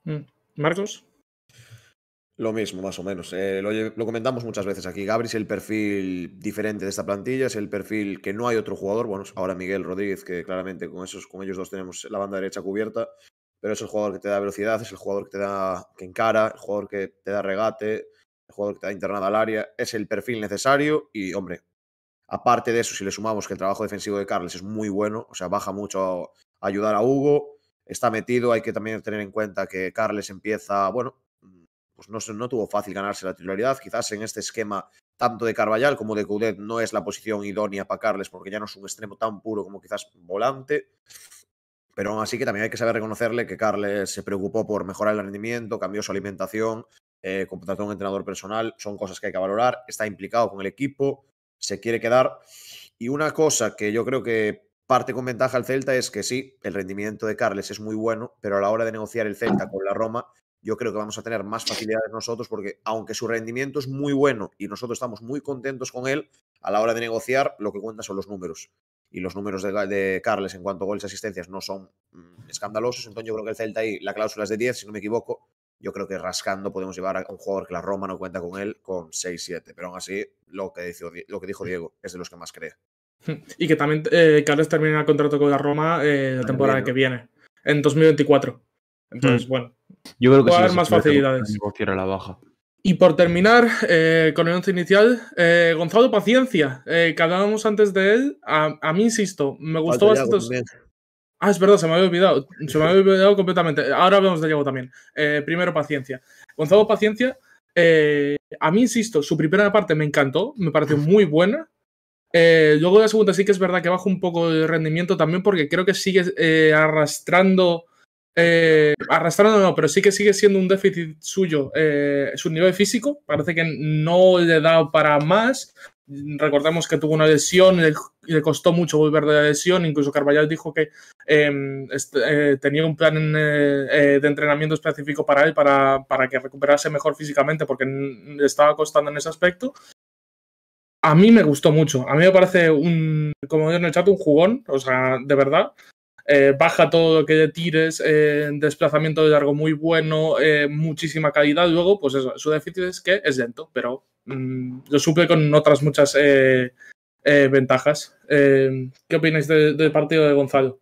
Mm, Marcos. Lo mismo, más o menos. Eh, lo, comentamos muchas veces aquí. Gabri es el perfil diferente de esta plantilla, es el perfil que no hay otro jugador. Bueno, ahora Miguel Rodríguez, que claramente con, esos, con ellos dos tenemos la banda derecha cubierta, pero es el jugador que te da velocidad, es el jugador que te da que encara, el jugador que te da regate, el jugador que te da internada al área. Es el perfil necesario y, hombre, aparte de eso, si le sumamos que el trabajo defensivo de Carles es muy bueno, o sea, baja mucho a ayudar a Hugo, está metido, hay que también tener en cuenta que Carles empieza, bueno, pues no, tuvo fácil ganarse la titularidad. Quizás en este esquema, tanto de Carballal como de Coudet, no es la posición idónea para Carles, porque ya no es un extremo tan puro como quizás volante. Pero aún así que también hay que saber reconocerle que Carles se preocupó por mejorar el rendimiento, cambió su alimentación, eh, contrató un entrenador personal, son cosas que hay que valorar, está implicado con el equipo, se quiere quedar. Y una cosa que yo creo que parte con ventaja al Celta es que sí, el rendimiento de Carles es muy bueno, pero a la hora de negociar el Celta con la Roma yo creo que vamos a tener más facilidades nosotros porque aunque su rendimiento es muy bueno y nosotros estamos muy contentos con él, a la hora de negociar lo que cuenta son los números. Y los números de, Carles en cuanto a goles y asistencias no son mm, escandalosos, entonces yo creo que el Celta y la cláusula es de 10, si no me equivoco, yo creo que rascando podemos llevar a un jugador que la Roma no cuenta con él con 6-7, pero aún así lo que, dijo, lo que dijo Diego es de los que más cree. Y que también eh, Carles termina el contrato con la Roma eh, la temporada que viene, en 2024. Entonces, mm. bueno, yo creo que va a haber más facilidades. Y por terminar, eh, con el once inicial, eh, Gonzalo Paciencia, eh, que hablábamos antes de él, a, mí insisto, me gustó bastante. Ah, es verdad, se me había olvidado. Se me había olvidado completamente. Ahora hablamos de Diego también. Eh, primero, paciencia. Gonzalo Paciencia, a mí, insisto, su primera parte me encantó, me pareció muy buena. luego de la segunda sí que es verdad que baja un poco el rendimiento también porque creo que sigue arrastrando eh, arrastrando no, pero sí que sigue siendo un déficit suyo eh, su nivel físico. Parece que no le da para más. Recordemos que tuvo una lesión, y le costó mucho volver de la lesión. Incluso Carvallal dijo que em, eh, tenía un plan eh, de entrenamiento específico para él, para, que recuperase mejor físicamente, porque le estaba costando en ese aspecto. A mí me gustó mucho. A mí me parece un, como en el chat, un jugón, o sea, de verdad. Eh, baja todo lo que tires, eh, desplazamiento de largo muy bueno, eh, muchísima calidad. Luego, pues su déficit es que es lento, pero mm, lo suple con otras muchas ventajas. ¿Qué opináis del partido de Gonzalo?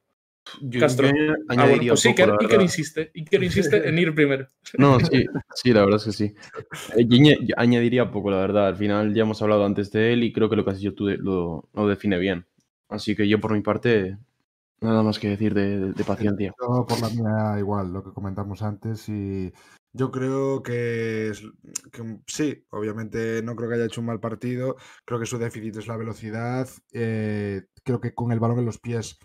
Castro. Ah, pues sí, que no insiste, en ir primero. (laughs) No, sí, sí, la verdad es que sí. añadiría poco, la verdad. Al final ya hemos hablado antes de él y creo que lo que has dicho tú lo define bien. Así que yo por mi parte Nada más que decir de, paciencia. por la mía igual, lo que comentamos antes y yo creo que, sí, obviamente no creo que haya hecho un mal partido, creo que su déficit es la velocidad, eh, creo que con el balón en los pies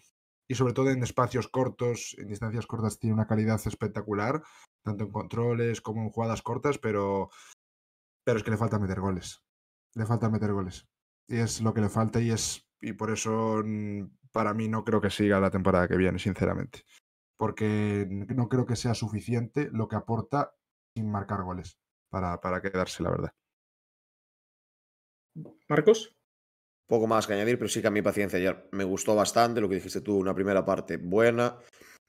y sobre todo en espacios cortos, en distancias cortas tiene una calidad espectacular, tanto en controles como en jugadas cortas, pero, pero es que le falta meter goles, le falta meter goles y es lo que le falta y es y por eso mm, para mí no creo que siga la temporada que viene, sinceramente. Porque no creo que sea suficiente lo que aporta sin marcar goles para, para quedarse, la verdad. Marcos. Poco más que añadir, pero sí que a mi paciencia ya me gustó bastante lo que dijiste tú, una primera parte buena.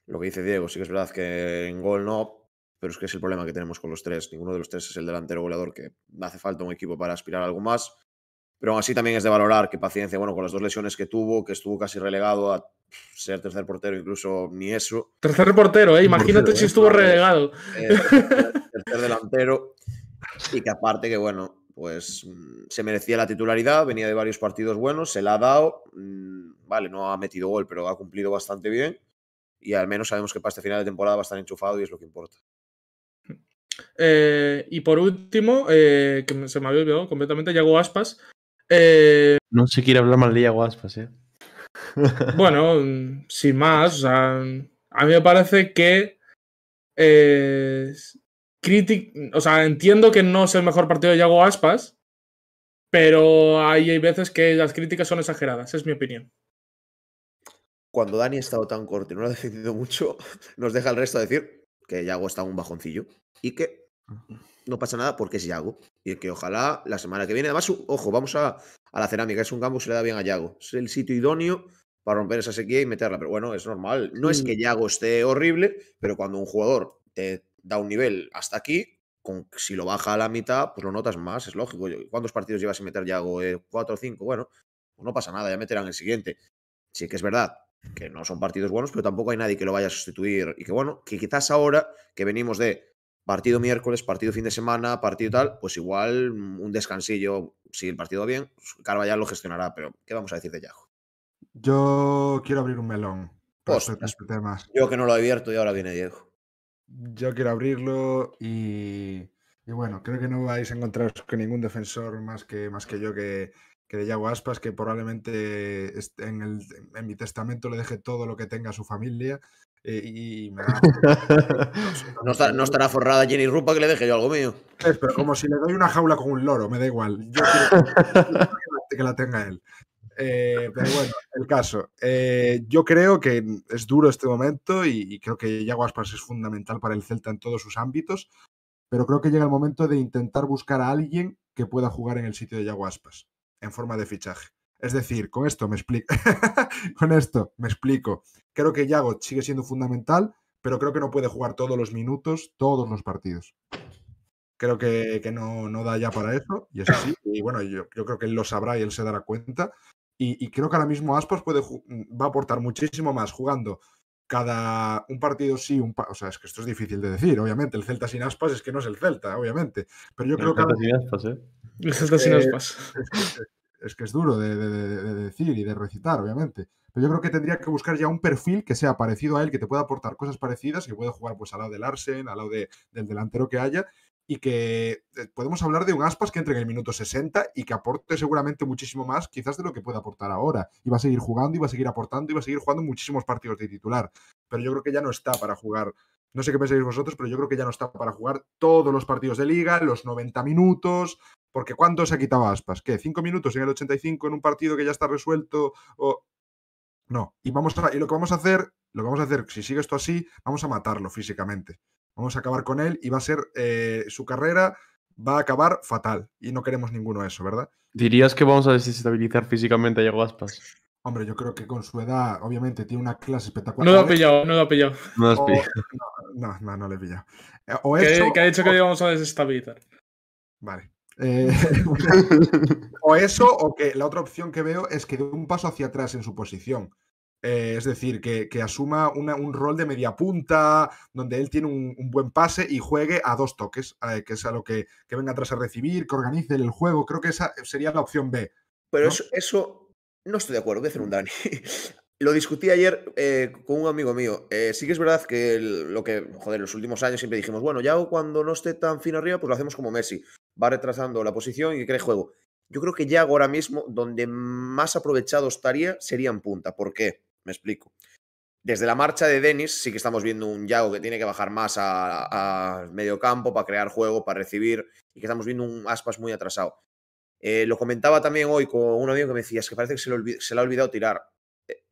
Lo que dice Diego, sí que es verdad que en gol no, pero es que es el problema que tenemos con los tres. Ninguno de los tres es el delantero goleador que hace falta un equipo para aspirar a algo más pero aún así también es de valorar que paciencia, bueno, con las dos lesiones que tuvo, que estuvo casi relegado a ser tercer portero, incluso ni eso. Tercer portero, ¿eh? imagínate si estuvo relegado. Eh, tercer, delantero. Y que aparte que, bueno, pues mm, se merecía la titularidad, venía de varios partidos buenos, se la ha dado, mm, vale, no ha metido gol, pero ha cumplido bastante bien. Y al menos sabemos que para este final de temporada va a estar enchufado y es lo que importa. Eh, y por último, eh, que se me había olvidado completamente, llegó Aspas, eh, no se quiere hablar mal de Aspas, pues, ¿eh? (laughs) (laughs) Bueno, sin más, a mí me parece que eh, o sea, entiendo que no es el mejor partido de Yago Aspas, pero hay, veces que las críticas son exageradas, es mi opinión. Cuando Dani ha estado tan corto y no lo ha decidido mucho, (laughs) nos deja el resto decir que Yago está un bajoncillo y que no pasa nada porque es Yago. Y que ojalá la semana que viene, además, ojo, vamos a, a la cerámica, es un campo se le da bien a Yago. Es el sitio idóneo para romper esa sequía y meterla. Pero bueno, es normal. No es que Yago mm. esté horrible, pero cuando un jugador te da un nivel hasta aquí, con, si lo baja a la mitad, pues lo notas más, es lógico. ¿Cuántos partidos llevas sin meter Yago? Eh, ¿Cuatro o cinco? Bueno, pues no pasa nada, ya meterán el siguiente. Sí que es verdad que no son partidos buenos, pero tampoco hay nadie que lo vaya a sustituir. Y que bueno, que quizás ahora que venimos de partido miércoles, partido fin de semana, partido tal, pues igual mm, un descansillo, si el partido va bien, pues Carvajal lo gestionará, pero ¿qué vamos a decir de Yahoo? Yo quiero abrir un melón. Este yo que no lo he abierto y ahora viene Diego. Yo quiero abrirlo y, bueno, creo que no vais a encontraros con ningún defensor más que, más que yo que, de Yago Aspas, que probablemente en, en mi testamento le deje todo lo que tenga a su familia y no, estará forrada Jenny Rupa que le deje yo algo mío. Es, pero como si le doy una jaula con un loro, me da igual. Yo (laughs) que, la tenga él. Eh, pero bueno, el caso. Eh, yo creo que es duro este momento y, creo que Yaguaspas es fundamental para el Celta en todos sus ámbitos, pero creo que llega el momento de intentar buscar a alguien que pueda jugar en el sitio de Yaguaspas en forma de fichaje. Es decir, con esto me explico. (laughs) con esto me explico. Creo que Yago sigue siendo fundamental, pero creo que no puede jugar todos los minutos, todos los partidos. Creo que, no, no, da ya para eso, y es así. Y bueno, yo, creo que él lo sabrá y él se dará cuenta. Y, creo que ahora mismo Aspas puede, mm, va a aportar muchísimo más jugando cada un partido sí, un partido... o sea, es que esto es difícil de decir, obviamente, el Celta sin aspas es que no es el Celta, obviamente, pero yo el creo Celta Sin aspas, ¿eh? El Celta sin eh, aspas es que es duro de, decir y de recitar, obviamente. Pero yo creo que tendría que buscar ya un perfil que sea parecido a él, que te pueda aportar cosas parecidas, que pueda jugar pues al lado del Arsen, al lado del delantero que haya, y que eh, podemos hablar de un Aspas que entre en el minuto 60 y que aporte seguramente muchísimo más, quizás de lo que puede aportar ahora. Y va a seguir jugando, y va a seguir aportando, y va a seguir jugando muchísimos partidos de titular. Pero yo creo que ya no está para jugar. No sé qué pensáis vosotros, pero yo creo que ya no está para jugar todos los partidos de liga, los 90 minutos, porque ¿cuánto se ha quitado Aspas? ¿Qué? ¿Cinco minutos en el 85 en un partido que ya está resuelto? O... No. Y, vamos a, y lo que vamos a hacer, lo vamos a hacer, si sigue esto así, vamos a matarlo físicamente. Vamos a acabar con él y va a ser eh, su carrera va a acabar fatal. Y no queremos ninguno de eso, ¿verdad? ¿Dirías que vamos a desestabilizar físicamente a Diego Aspas? Hombre, yo creo que con su edad, obviamente, tiene una clase espectacular. No lo ha pillado, no lo ha pillado. No lo has pillado. no, no, no, le he pillado. (laughs) que ha dicho que íbamos a desestabilizar. Vale. Eh, (laughs) o eso, o que la otra opción que veo es que dé un paso hacia atrás en su posición. Eh, es decir, que, asuma un rol de media punta, donde él tiene un, buen pase y juegue a dos toques, que es a lo que, venga atrás a recibir, que organice el juego. Creo que esa sería la opción B. Pero Eso, eso, no estoy de acuerdo, voy hacer un Dani. (laughs) Lo discutí ayer eh, con un amigo mío. Eh, sí que es verdad que lo que, joder, los últimos años siempre dijimos, bueno, Yago cuando no esté tan fino arriba, pues lo hacemos como Messi. Va retrasando la posición y cree juego. Yo creo que ya ahora mismo, donde más aprovechado estaría, sería en punta. ¿Por qué? Me explico. Desde la marcha de Denis, sí que estamos viendo un Yago que tiene que bajar más a, medio campo para crear juego, para recibir, y que estamos viendo un Aspas muy atrasado. Eh, lo comentaba también hoy con un amigo que me decía, es que parece que se, lo, se le ha olvidado tirar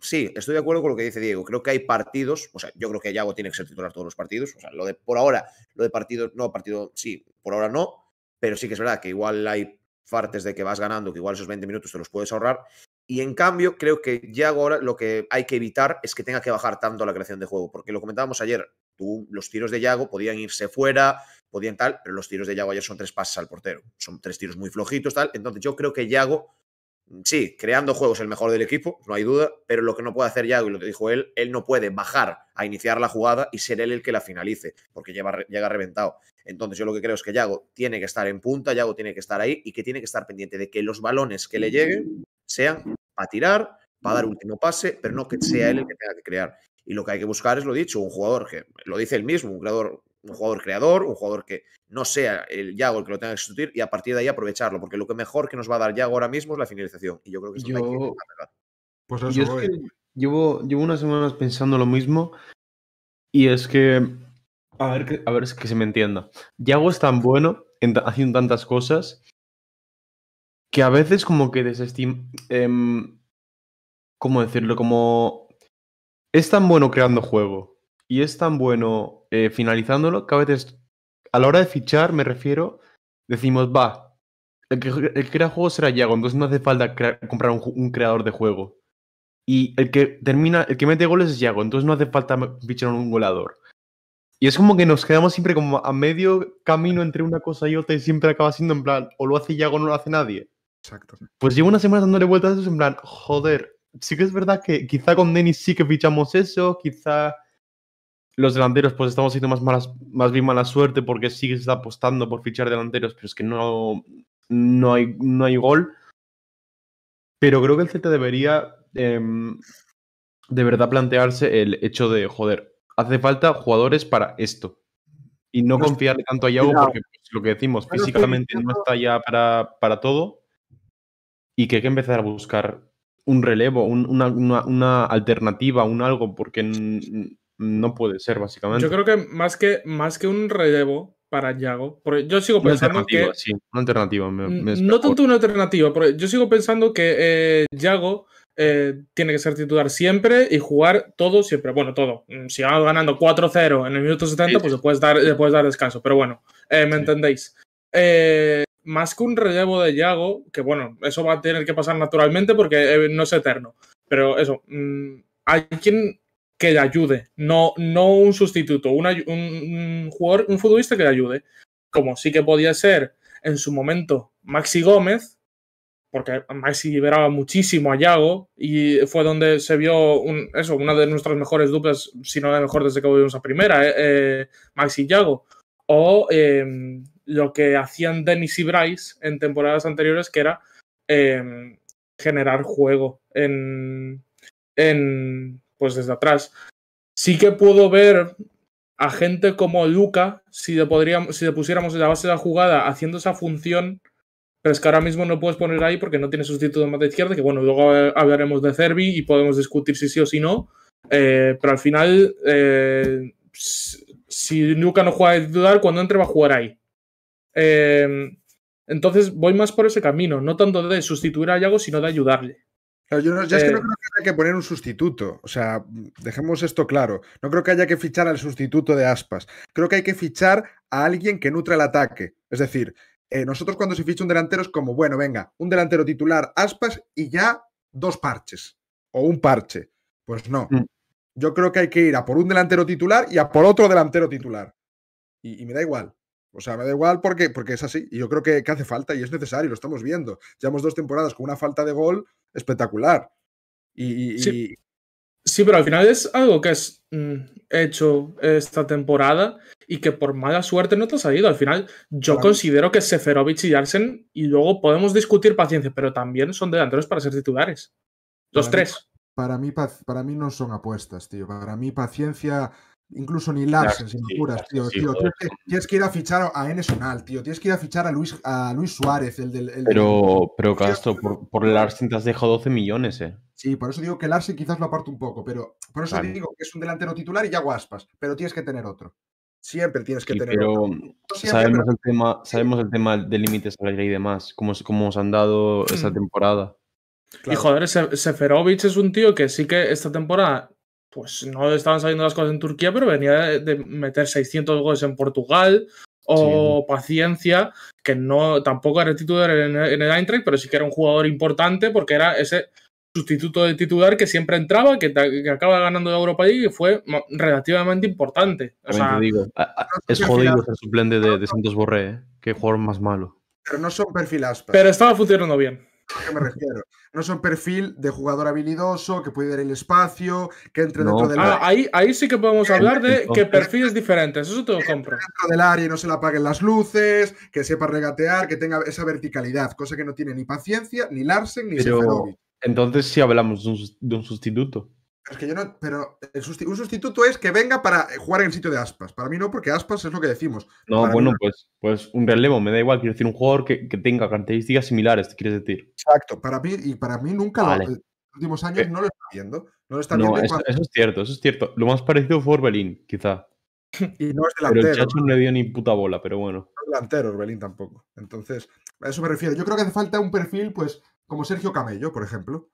sí, estoy de acuerdo con lo que dice Diego. Creo que hay partidos, o sea, yo creo que Yago tiene que ser titular todos los partidos. O sea, lo de por ahora, lo de partidos, no, partido, sí, por ahora no, pero sí que es verdad que igual hay partes de que vas ganando, que igual esos 20 minutos te los puedes ahorrar. Y en cambio, creo que Yago ahora lo que hay que evitar es que tenga que bajar tanto la creación de juego, porque lo comentábamos ayer, tú, los tiros de Yago podían irse fuera, podían tal, pero los tiros de Yago ayer son tres pases al portero, son tres tiros muy flojitos, tal. Entonces yo creo que Yago sí, creando juegos el mejor del equipo, no hay duda, pero lo que no puede hacer Yago, y lo que dijo él, él no puede bajar a iniciar la jugada y ser él el que la finalice, porque lleva, llega reventado. Entonces yo lo que creo es que Yago tiene que estar en punta, Yago tiene que estar ahí y que tiene que estar pendiente de que los balones que le lleguen sean para tirar, para dar último pase, pero no que sea él el que tenga que crear. Y lo que hay que buscar es lo dicho, un jugador que lo dice él mismo, un creador un jugador creador, un jugador que no sea el Yago el que lo tenga que sustituir y a partir de ahí aprovecharlo, porque lo que mejor que nos va a dar Yago ahora mismo es la finalización. Y yo creo que es Que pues eso es que llevo, llevo unas semanas pensando lo mismo y es que a ver, que, a ver que se me entienda. Yago es tan bueno haciendo tantas cosas que a veces como que desestima... Em, ¿Cómo decirlo? Como... Es tan bueno creando juego y es tan bueno eh, finalizándolo que a veces, a la hora de fichar, me refiero, decimos, va, el que, el crea juego será Yago, entonces no hace falta comprar un, creador de juego. Y el que termina, el que mete goles es Yago, entonces no hace falta fichar un goleador. Y es como que nos quedamos siempre como a medio camino entre una cosa y otra y siempre acaba siendo en plan, o lo hace Yago o no lo hace nadie. Exacto. Pues llevo unas semanas dándole vueltas a eso, en plan, joder, sí que es verdad que quizá con Denis sí que fichamos eso, quizá los delanteros, pues estamos haciendo más, malas, más bien mala suerte porque sigue está apostando por fichar delanteros, pero es que no, no, hay, no hay gol. Pero creo que el Celta debería em, de verdad plantearse el hecho de, joder, hace falta jugadores para esto. Y no, confiar tanto a Yago porque pues, lo que decimos, físicamente no está ya para, todo. Y que hay que empezar a buscar un relevo, una alternativa, un algo, porque no puede ser, básicamente. Yo creo que más que, más que un relevo para Yago, yo sigo pensando que... Sí, una alternativa. no tanto una alternativa, porque yo sigo pensando que eh, Yago eh, tiene que ser titular siempre y jugar todo siempre. Bueno, todo. Mm, si vas ganando 4-0 en el minuto 70, pues le puedes dar, puedes dar descanso. Pero bueno, eh, me entendéis. más que un relevo de Yago, que bueno, eso va a tener que pasar naturalmente porque no es eterno. Pero eso, mm, hay quien que le ayude, no, no un sustituto, un, jugador, un futbolista que le ayude. Como sí que podía ser en su momento Maxi Gómez, porque Maxi liberaba muchísimo a Yago y fue donde se vio eso, una de nuestras mejores duplas, si no la mejor desde que volvimos a primera, eh, eh, Maxi Yago. O em, lo que hacían Dennis y Bryce en temporadas anteriores, que era em, generar juego en, pues desde atrás. Sí que puedo ver a gente como Luca, si le, podríamos, si pusiéramos en la base de la jugada haciendo esa función, pero es que ahora mismo no puedes poner ahí porque no tiene sustituto de mata izquierda, que bueno, luego hablaremos de Cervi y podemos discutir si sí o si no, eh, pero al final, eh, si Luca no juega de dudar, cuando entre va a jugar ahí. Eh, entonces voy más por ese camino, no tanto de sustituir a Yago, sino de ayudarle yo, no, es que no eh. creo que haya que poner un sustituto. O sea, dejemos esto claro. No creo que haya que fichar al sustituto de Aspas. Creo que hay que fichar a alguien que nutre el ataque. Es decir, eh, nosotros cuando se ficha un delantero es como, bueno, venga, un delantero titular Aspas y ya dos parches. O un parche. Pues no. Mm. Yo creo que hay que ir a por un delantero titular y a por otro delantero titular. y me da igual. O sea, me da igual porque, porque es así. Y yo creo que, hace falta y es necesario, lo estamos viendo. Llevamos dos temporadas con una falta de gol espectacular. Y, sí. pero al final es algo que has mm, hecho esta temporada y que por mala suerte no te ha salido. Al final, yo considero que Seferovic y Jarsen y luego podemos discutir paciencia, pero también son delanteros para ser titulares. Los tres. para, mí, para mí no son apuestas, tío. Para mí, paciencia Incluso ni Larsen, sin locuras, tío. tienes, que, ir a fichar a Enes tío. Tienes que ir a fichar a Luis, a Luis Suárez, el del. pero, pero Castro, por, por, Larsen te has dejado 12 millones, eh. Sí, por eso digo que Larsen quizás lo aparte un poco, pero por eso digo que es un delantero titular y ya guaspas, pero tienes que tener otro. Siempre tienes que tener otro. sabemos, pero... El tema, sabemos el tema de límites salarial y demás, cómo, cómo os han dado esa mm. temporada. Y joder, Seferovic es un tío que sí que esta temporada pues no estaban saliendo las cosas en Turquía, pero venía de meter 600 goles en Portugal o Paciencia, que no tampoco era titular en, el Eintracht, pero sí que era un jugador importante porque era ese sustituto de titular que siempre entraba, que, acaba ganando la Europa League y fue relativamente importante. es jodido ser suplente de, Santos Borré, ¿eh? qué jugador más malo. Pero no son perfilas. Pero estaba funcionando bien. ¿A qué me refiero? No son perfil de jugador habilidoso, que puede dar el espacio, que entre dentro del ah, área. ahí, ahí sí que podemos hablar de que perfiles diferentes, eso te lo compro. Que dentro del área y no se le apaguen las luces, que sepa regatear, que tenga esa verticalidad, cosa que no tiene ni paciencia, ni Larsen, ni Pero, Entonces sí hablamos de un sustituto. Pero un sustituto es que venga para eh, jugar en el sitio de Aspas. Para mí no, porque Aspas es lo que decimos. No, bueno, pues, pues un relevo, me da igual. Quiero decir, un jugador que, tenga características similares, te quieres decir. Exacto, para mí, y para mí nunca en los últimos años eh. no lo está viendo. No Eso, es cierto, eso es cierto. Lo más parecido fue Orbelín, quizá. (laughs) y no es delantero. el Chacho no le dio ni puta bola, pero bueno. No es delantero, Orbelín tampoco. Entonces, a eso me refiero. Yo creo que hace falta un perfil, pues, como Sergio Camello, por ejemplo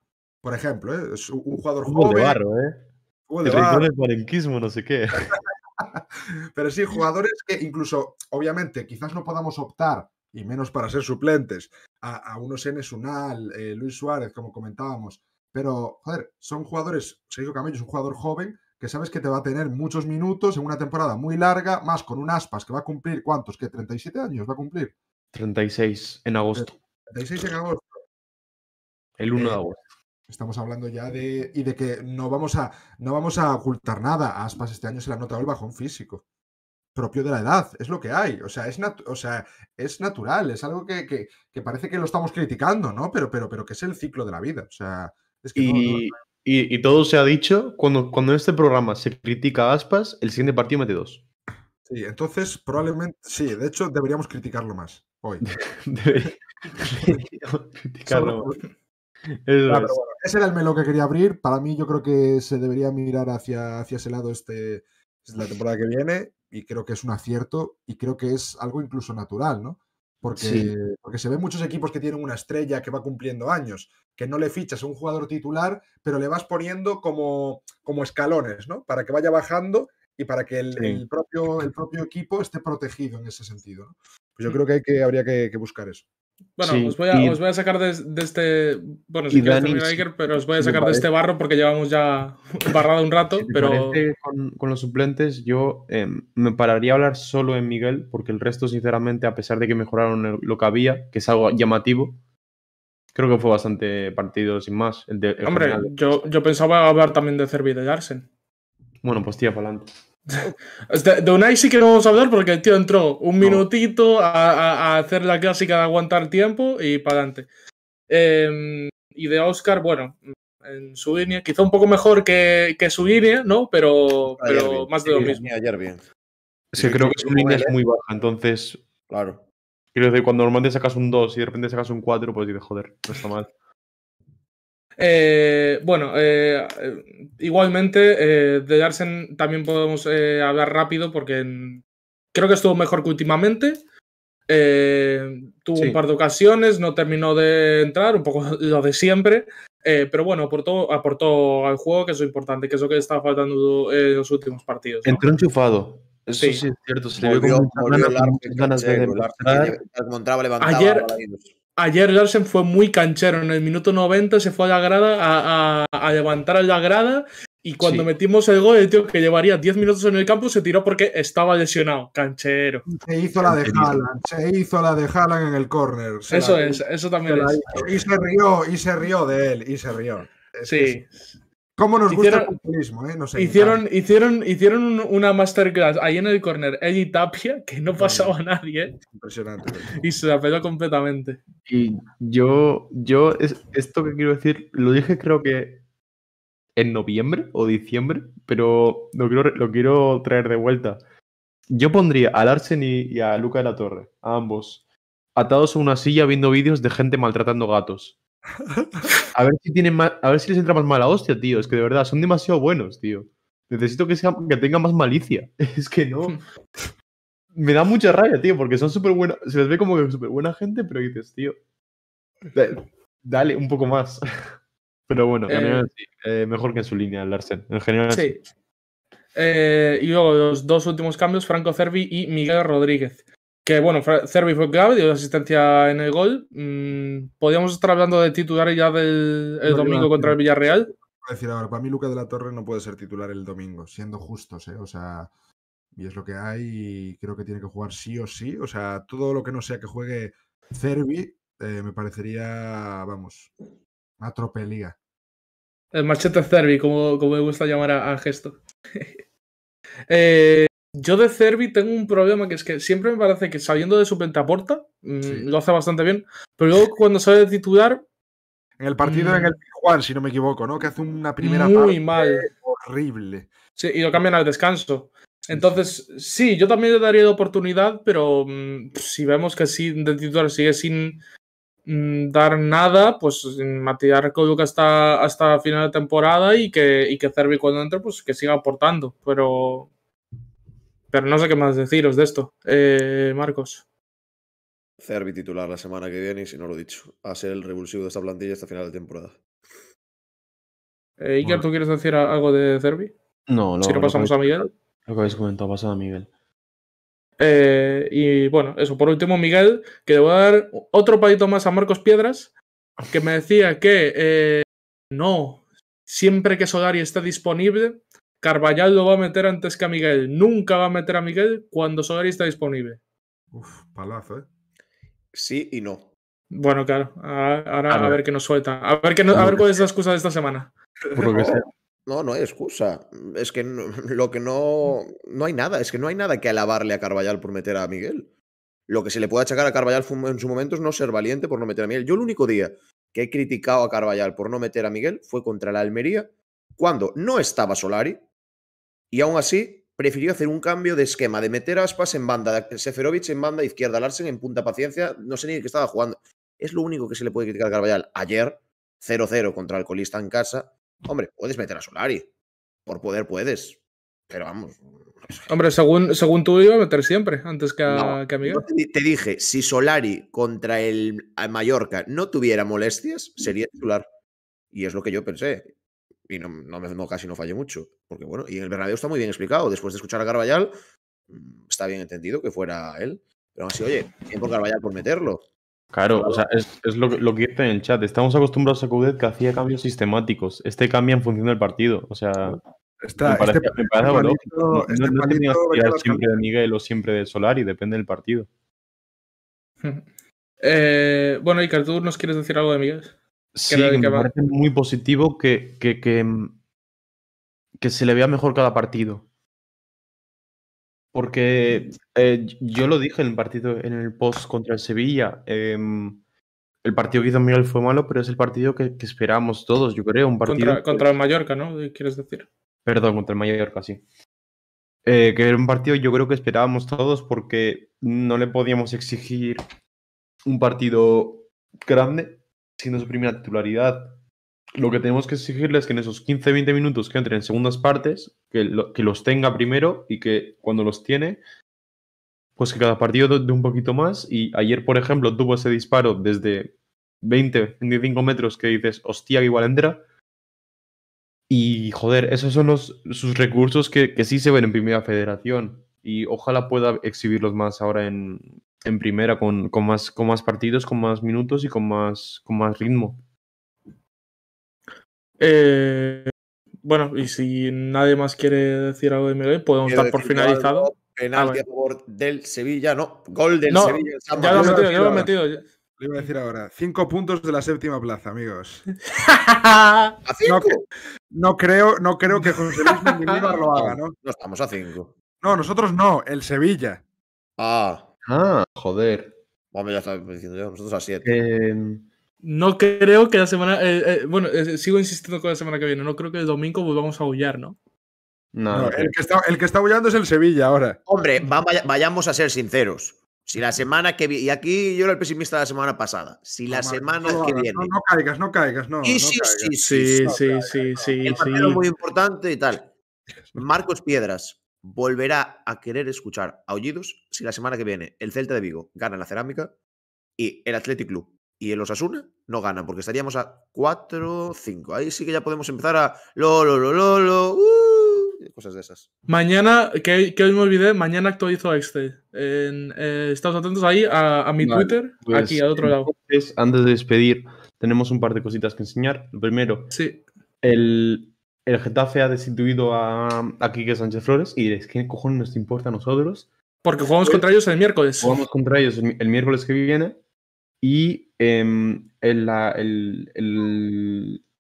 por ejemplo, ¿eh? es un jugador joven. De barro, ¿eh? no sé qué. (laughs) Pero sí, jugadores que incluso, obviamente, quizás no podamos optar, y menos para ser suplentes, a, unos Enes Unal, eh, Luis Suárez, como comentábamos. Pero, joder, son jugadores, Sergio Camello es un jugador joven que sabes que te va a tener muchos minutos en una temporada muy larga, más con un Aspas que va a cumplir, ¿cuántos? ¿Qué? ¿37 años va a cumplir? 36 en agosto. 36 en agosto. El 1 de eh, agosto. Estamos hablando ya de. y de que no vamos a, no vamos a ocultar nada. A Aspas este año se le ha notado el bajón físico. Propio de la edad, es lo que hay. O sea, es, o sea, es natural, es algo que, parece que lo estamos criticando, ¿no? Pero, pero, pero que es el ciclo de la vida. O sea, Y, todo se ha dicho, cuando, cuando en este programa se critica a Aspas, el siguiente partido mete dos. Sí, entonces probablemente. Sí, de hecho, deberíamos criticarlo más hoy. (laughs) deberíamos criticarlo más ese era el melo que quería abrir. Para mí, yo creo que se debería mirar hacia, hacia ese lado este, la temporada que viene. Y creo que es un acierto. Y creo que es algo incluso natural, ¿no? Porque, porque se ven muchos equipos que tienen una estrella que va cumpliendo años, que no le fichas a un jugador titular, pero le vas poniendo como, como escalones, ¿no? Para que vaya bajando y para que el, propio, el propio equipo esté protegido en ese sentido. Pues yo creo que, hay que habría que buscar eso. Bueno, os, voy a, sacar de, este. Bueno, pero os voy a sacar de este barro porque llevamos ya (laughs) barrado un rato. pero con, los suplentes, yo em, me pararía a hablar solo en Miguel, porque el resto, sinceramente, a pesar de que mejoraron lo que había, que es algo llamativo, creo que fue bastante partido sin más. Hombre, yo, pensaba hablar también de Cervi de Larsen. Bueno, pues tía, para adelante. (laughs) De Unai sí que no vamos a hablar porque el tío entró un minutito a, hacer la clásica de aguantar tiempo y para adelante. Em, y de Oscar, bueno, en su línea, quizá un poco mejor que, que su línea, ¿no? Pero, pero más de lo mismo. Ayer bien. Es que creo que su línea es muy baja, entonces. Claro. Quiero decir, cuando normalmente sacas un 2 y de repente sacas un 4, pues dices, joder, no está mal. Eh, bueno, eh, igualmente eh, de Larsen también podemos hablar rápido porque creo que estuvo mejor que últimamente. tuvo un par de ocasiones, no terminó de entrar, un poco (laughs) lo de siempre, pero bueno, aportó, aportó al juego, que es importante, que es lo que estaba faltando en los últimos partidos. Entró enchufado, sí. es cierto. Se le ganas, ganas de Ayer, ayer Larsen fue muy canchero. En el minuto 90 se fue a la grada a, levantar a la grada. Y cuando metimos el gol, el tío que llevaría 10 minutos en el campo se tiró porque estaba lesionado. Canchero. Se hizo la de Haaland. Se hizo la de Haaland en el córner. Eso es, eso también es. Y se rió, y se rió de él, y se rió. sí. ¿Cómo nos hicieron, gusta el eh? No hicieron, hicieron, hicieron una masterclass ahí en el corner, Eddie Tapia, que no pasaba a nadie. Impresionante. Y se la peló completamente. Y yo, yo es, esto que quiero decir, lo dije creo que en noviembre o diciembre, pero lo quiero, lo quiero traer de vuelta. Yo pondría a Larsen y, a Luca de la Torre, a ambos, atados a una silla viendo vídeos de gente maltratando gatos. (laughs) A ver si tienen a ver si les entra más mala hostia, tío. Es que de verdad, son demasiado buenos, tío. Necesito que, sea, que tengan más malicia. (laughs) Es que no. (laughs) Me da mucha rabia, tío, porque son súper buenos. Se les ve como que súper buena gente, pero dices, tío. Dale, un poco más. (laughs) Pero bueno, eh, sí, eh, mejor que en su línea, el Larsen. En general. Sí. Eh, y luego los dos últimos cambios, Franco Cervi y Miguel Rodríguez. Que bueno, Cervi fue clave, dio asistencia en el gol. Mm, podríamos estar hablando de titulares ya del domingo contra el Villarreal. para mí Luca de la Torre no puede ser titular el domingo, siendo justos, ¿eh? O sea, y es lo que hay y creo que tiene que jugar sí o sí. O sea, todo lo que no sea que juegue Cervi eh, me parecería, vamos, una tropelía. El machete Cervi, como, como me gusta llamar al gesto. (laughs) eh, yo de Cervi tengo un problema que es que siempre me parece que saliendo de su aporta, mm, lo hace bastante bien, pero luego cuando sale de titular. En el partido mm, en el Juan, si no me equivoco, ¿no? Que hace una primera muy mal. horrible. Sí, y lo cambian al descanso. Entonces, sí, yo también le daría la oportunidad, pero mm, si vemos que sí, titular sigue sin dar nada, pues Matillar que hasta, hasta final de temporada y que, y que Cervi cuando entre, pues que siga aportando. Pero pero no sé qué más deciros de esto, eh, Marcos. Cervi titular la semana que viene, y si no lo he dicho, a ser el revulsivo de esta plantilla hasta final de temporada. Eh, Iker, ¿tú quieres decir algo de Cervi? No, no. Si no pasamos a Miguel. Lo que habéis comentado, pasado a Miguel. Eh, y bueno, eso por último, Miguel, que le voy a dar otro palito más a Marcos Piedras, que me decía que no, siempre que Sodari está disponible, Carballal lo va a meter antes que a Miguel. Nunca va a meter a Miguel cuando Solari está disponible. Uf, palazo, ¿eh? Sí y no. Bueno, claro. Ahora a ver, qué nos suelta. A ver, a ver cuál es la excusa de esta semana. No, no hay excusa. Es que lo que no. No hay nada. Es que no hay nada que alabarle a Carballal por meter a Miguel. Lo que se le puede achacar a Carballal en su momento es no ser valiente por no meter a Miguel. Yo el único día que he criticado a Carballal por no meter a Miguel fue contra la Almería, cuando no estaba Solari, y aún así, prefirió hacer un cambio de esquema, de meter a Aspas en banda, Seferovic en banda izquierda, Larsen en punta paciencia, no sé ni qué estaba jugando. Es lo único que se le puede criticar a Carvajal. Ayer, 0-0 contra el colista en casa. Hombre, puedes meter a Solari. Por poder puedes. Pero vamos. Hombre, según, según tú iba a meter siempre, antes que a, Miguel. te, dije, si Solari contra el Mallorca no tuviera molestias, sería titular. Y es lo que yo pensé y no, casi no falle mucho. Porque bueno, y el Bernabéu está muy bien explicado. Después de escuchar a Carvallal, mm, está bien entendido que fuera él. Pero así, oye, tiempo por Carvallal por meterlo. Claro, o sea, es, lo, lo, que dice en el chat. Estamos acostumbrados a Coudet que hacía cambios sistemáticos. Este cambia en función del partido. O sea, Está, me parece, este, No, este siempre de Miguel o siempre de Solari, depende del partido. (laughs) Eh, bueno, Icar, ¿tú ¿nos quieres decir algo de Miguel? Sí, me parece muy positivo que, que, se le vea mejor cada partido. Porque eh, yo lo dije en el partido, en el post contra el Sevilla. Em, el partido que hizo Miguel fue malo, pero es el partido que, que esperamos todos, yo creo. Un partido contra, el Mallorca, ¿no? ¿Quieres decir? Perdón, contra el Mallorca, sí. Eh, que era un partido yo creo que esperábamos todos porque no le podíamos exigir un partido grande siendo su primera titularidad. Lo que tenemos que exigirle es que en esos 15-20 minutos que entren en segundas partes, que, los tenga primero y que cuando los tiene, pues que cada partido de un poquito más. Y ayer, por ejemplo, tuvo ese disparo desde 20, 25 metros que dices, hostia, que igual entra. Y joder, esos son los, sus recursos que sí se ven en Primera Federación. Y ojalá pueda exhibirlos más ahora en, en primera con, con, más, con más partidos, con más minutos y con más, con más ritmo. Eh, bueno, y si nadie más quiere decir algo de Miguel, podemos dar por finalizado. Penal ah, favor del Sevilla, no, gol del Sevilla. ya lo he metido, ya lo iba a decir ahora, cinco puntos de la séptima plaza, amigos. (laughs) ¿A cinco? No, creo, no creo que José Luis lo haga, ¿no? No estamos a cinco. No, nosotros no, el Sevilla. Ah. Ah, joder. Vamos, ya está diciendo yo, nosotros a 7. Em, no creo que la semana. Eh, eh, bueno, eh, sigo insistiendo con la semana que viene. No creo que el domingo volvamos a aullar, ¿no? No, el, que está, el que está aullando es el Sevilla ahora. Hombre, vayamos a ser sinceros. Si la semana que viene, y aquí yo era el pesimista de la semana pasada, si la semana que viene... No, no, caigas, no caigas, no. sí, sí, sí, sí, sí, sí, sí, El sí. muy importante y tal. Marcos Piedras, volverá a querer escuchar aullidos si la semana que viene el Celta de Vigo gana la cerámica y el Athletic Club y el Osasuna no ganan, porque estaríamos a 4, 5. Ahí sí que ya podemos empezar a lo, lo, lo, lo, lo uh, cosas de esas. Mañana, que, hoy me olvidé, mañana actualizo a este. estamos atentos ahí a, mi Twitter, pues aquí al otro lado. Antes de despedir, tenemos un par de cositas que enseñar. Lo primero, sí. el, el Getafe ha destituido a, a Quique Sánchez Flores y diréis, ¿qué cojones nos importa a nosotros? Porque jugamos contra ellos el miércoles. Jugamos contra ellos el, miércoles que viene y em, el,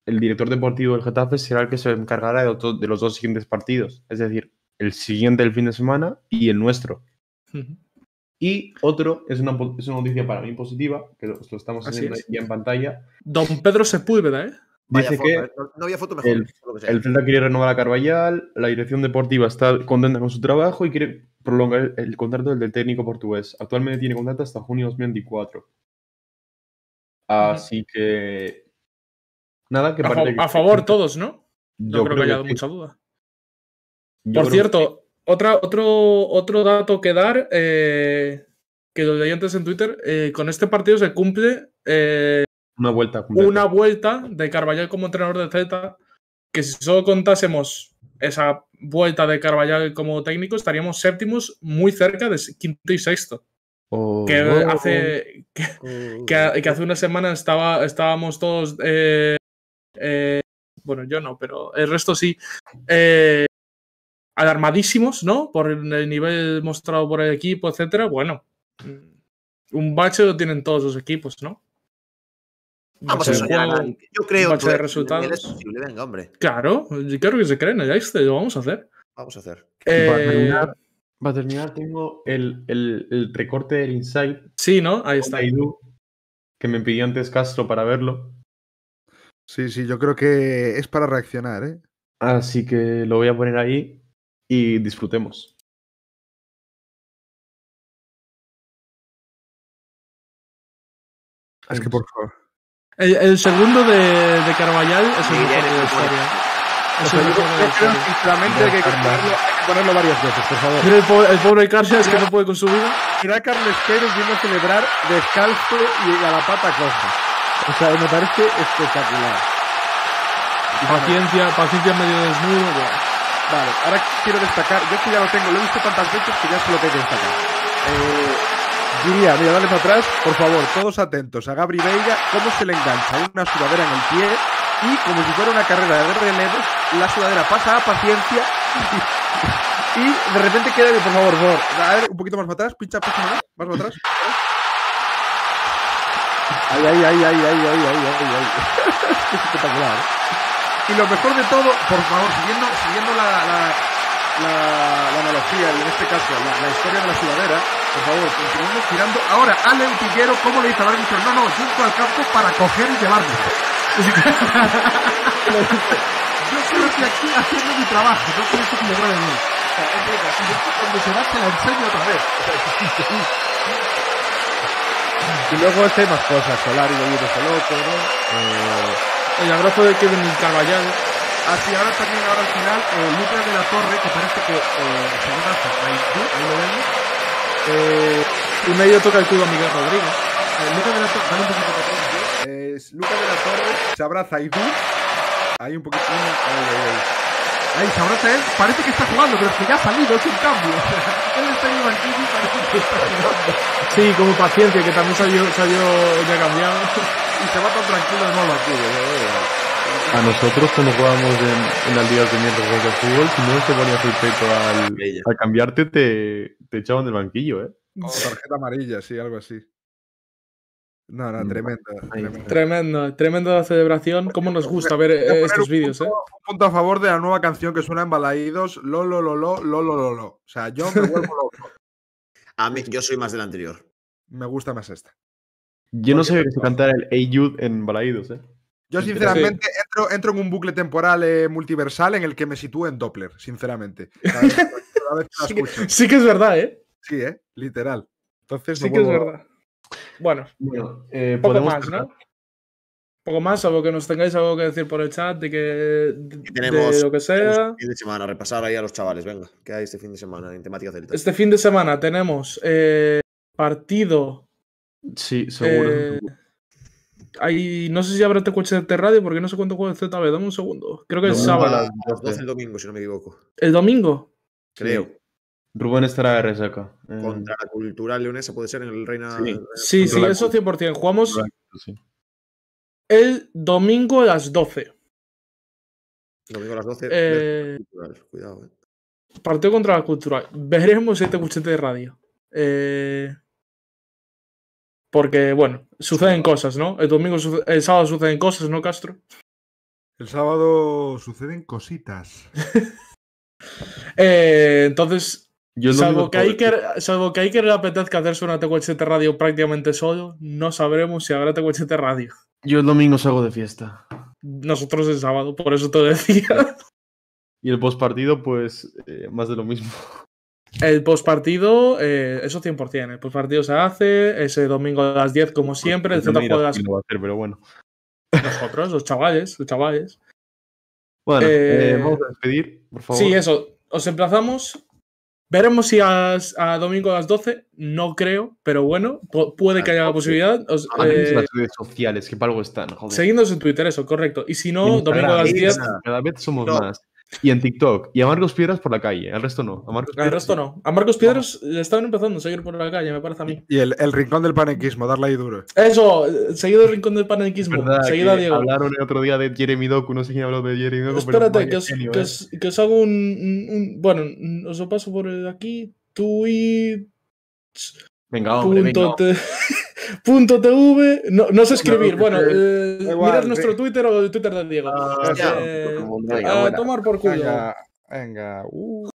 director deportivo del Getafe será el que se encargará de, los dos siguientes partidos, es decir, el siguiente del fin de semana y el nuestro. Y otro, es una, noticia para mí positiva, que lo, estamos haciendo ya en pantalla. Don Pedro Sepúlveda, ¿eh? Dice que, no, había foto El, que quiere renovar a Carvallal, la dirección deportiva está contenta con su trabajo y quiere prolongar el, contrato del, técnico portugués. Actualmente tiene contrato hasta junio de 2024. Así que. Nada, que A, a favor todos, ¿no? Yo creo, que haya mucha duda. Por cierto, otro, otro dato que dar, eh, que lo leí antes en Twitter, eh, con este partido se cumple eh, una vuelta. Una vuelta de Carvajal como entrenador de Celta, que si solo contásemos esa vuelta de Carvajal como técnico, estaríamos séptimos muy cerca de quinto y sexto. Oh. que, oh. hace, oh. hace una semana estaba, estábamos todos, eh, eh, bueno, yo no, pero el resto sí, eh, alarmadísimos, ¿no? Por el nivel mostrado por el equipo, etcétera. Bueno, mm, un bache lo tienen todos los equipos, ¿no? Vamos a soñar, yo creo que venga, hombre. Claro, yo creo que se creen, ya este, lo vamos a hacer. Vamos a hacer. Eh... Para, terminar, tengo el, recorte del insight Sí, ¿no? Ahí está. que me pidió antes Castro para verlo. Sí, sí, yo creo que es para reaccionar, ¿eh? Así que lo voy a poner ahí y disfrutemos. Es que por favor. El, segundo de, de Carvallal es el mejor de la historia. hay que ponerlo varias veces, por favor. el, pobre, el pobre es que no puede con su vida. Mira a Carles Pérez viendo celebrar descalzo y a la pata coja. O sea, me parece espectacular. Paciencia, paciencia medio desnudo. Vale, ahora quiero destacar, yo que ya lo tengo, lo he visto tantas veces que ya se lo tengo que destacar. Eh, diría, mira, dale para atrás, por favor, todos atentos a Gabri Veiga, cómo se le engancha una sudadera en el pie y como si fuera una carrera de relevos, la sudadera pasa a paciencia y, de repente queda, por favor, por favor, a ver, un poquito más para atrás, pincha, pincha más, más para atrás. Ay, ay, ay, ay, ay, ay, ay, ay, ay. es espectacular. ¿eh? Y lo mejor de todo, por favor, siguiendo, siguiendo la, la, analogía y en este caso la historia de la sudadera, por favor, continuemos tirando. Ahora, Ale Utillero, ¿cómo le dice al árbitro? No, no, junto al campo para coger y llevarlo. (laughs) Yo creo que aquí haciendo mi trabajo, no creo que me graben mí. Cuando se va te la enseño otra vez. Y luego este hay más cosas, Solari de este loco, ¿no? Eh, el abrazo de Kevin Carballal. Así, ahora también, ahora al final, eh, Lucas de la Torre, que parece que eh, se abraza, ahí, ahí eh, y medio toca el culo a Miguel Rodríguez. Eh, Lucas de la Torre. de la se abraza y tú. Ahí un poquito. Ahí, se abraza él. Parece que está jugando, pero es que ya ha salido, es un cambio. (laughs) él está en el y parece que está jugando. Sí, como paciencia, que también salió, salió ya cambiado. y se va tan tranquilo de nuevo aquí a nosotros cuando jugábamos en, en las ligas de mierda de fútbol, si no te ponías el al, cambiarte, te, te, echaban del banquillo, ¿eh? tarjeta amarilla, sí, algo así. No, no, tremendo. Mm, tremendo, tremendo, tremenda celebración. ¿Cómo nos gusta ver eh, estos vídeos? eh? Un punto a favor de la nueva canción que suena en Balaídos: Lo, lo, lo, lo, lo, lo, lo. O sea, yo me vuelvo loco. A mí, yo soy más del anterior. Me gusta más esta. Yo no sé que se cantara el ayud en Balaídos, ¿eh? Yo, sinceramente, entro, en un bucle temporal eh, multiversal en el que me sitúo en Doppler, sinceramente. sí, que, es verdad, ¿eh? Sí, ¿eh? Literal. Entonces, sí que es verdad. Bueno, eh, poco más, ¿no? Poco más, algo que nos tengáis algo que decir por el chat de que tenemos, lo que sea. Tenemos fin de semana, repasar ahí a los chavales, venga. ¿Qué hay este fin de semana en temática celta? Este fin de semana tenemos eh, partido. Sí, seguro no sé si habrá este coche de este radio porque no sé cuánto juega el ZB. Dame un segundo. Creo que el sábado. A las 12 el domingo, si no me equivoco. ¿El domingo? Creo. Rubén estará de resaca. Eh, contra la cultura leonesa puede ser en el Reina. Sí, sí, eso 100%. Jugamos el domingo a las 12. Domingo a las 12. Eh, Cuidado, eh. Partido contra la cultural. Veremos este cuchete de radio. Eh. Porque, bueno, suceden cosas, ¿no? El domingo, el sábado suceden cosas, ¿no, Castro? El sábado suceden cositas. (laughs) Eh, entonces, Yo no salvo, que hay salvo, que Iker, le apetezca hacerse una tq Radio prácticamente solo, no sabremos si habrá TWHT Radio. Yo el domingo salgo de fiesta. Nosotros el sábado, por eso te decía. Y el postpartido, pues, eh, más de lo mismo. El postpartido, eh, eso 100%. El postpartido se hace ese domingo a las 10, como siempre. El pues, pues, centro juega a hacer, pero bueno. Nosotros, los chavales, los chavales. Bueno, eh, eh, vamos a despedir, por favor. Sí, eso. Os emplazamos. Veremos si a, domingo a las 12. No creo, pero bueno, puede que haya la posibilidad. Os, ah, las redes sociales, que para algo están. en Twitter, eso, correcto. Y si no, domingo a las 10. Cada vez somos más y en TikTok. Y a Marcos Piedras por la calle. el resto no. A el resto no. A Marcos Piedras eh, estaban empezando a seguir por la calle, me parece a mí. Y el, rincón del panequismo, darle ahí duro. Eso, eh, seguido el rincón del panequismo. Seguido a Diego. Hablaron el otro día de Jeremy Doku, no sé quién habló de Jeremy Doku. Espérate, que, os, hago un, Bueno, os lo paso por aquí. y Venga, hombre, venga. (laughs) punto TV. No, no sé escribir. bueno, eh, mirad nuestro Twitter o el Twitter de Diego. Ah, eh, a tomar por ah, culo. Venga. venga. Uh.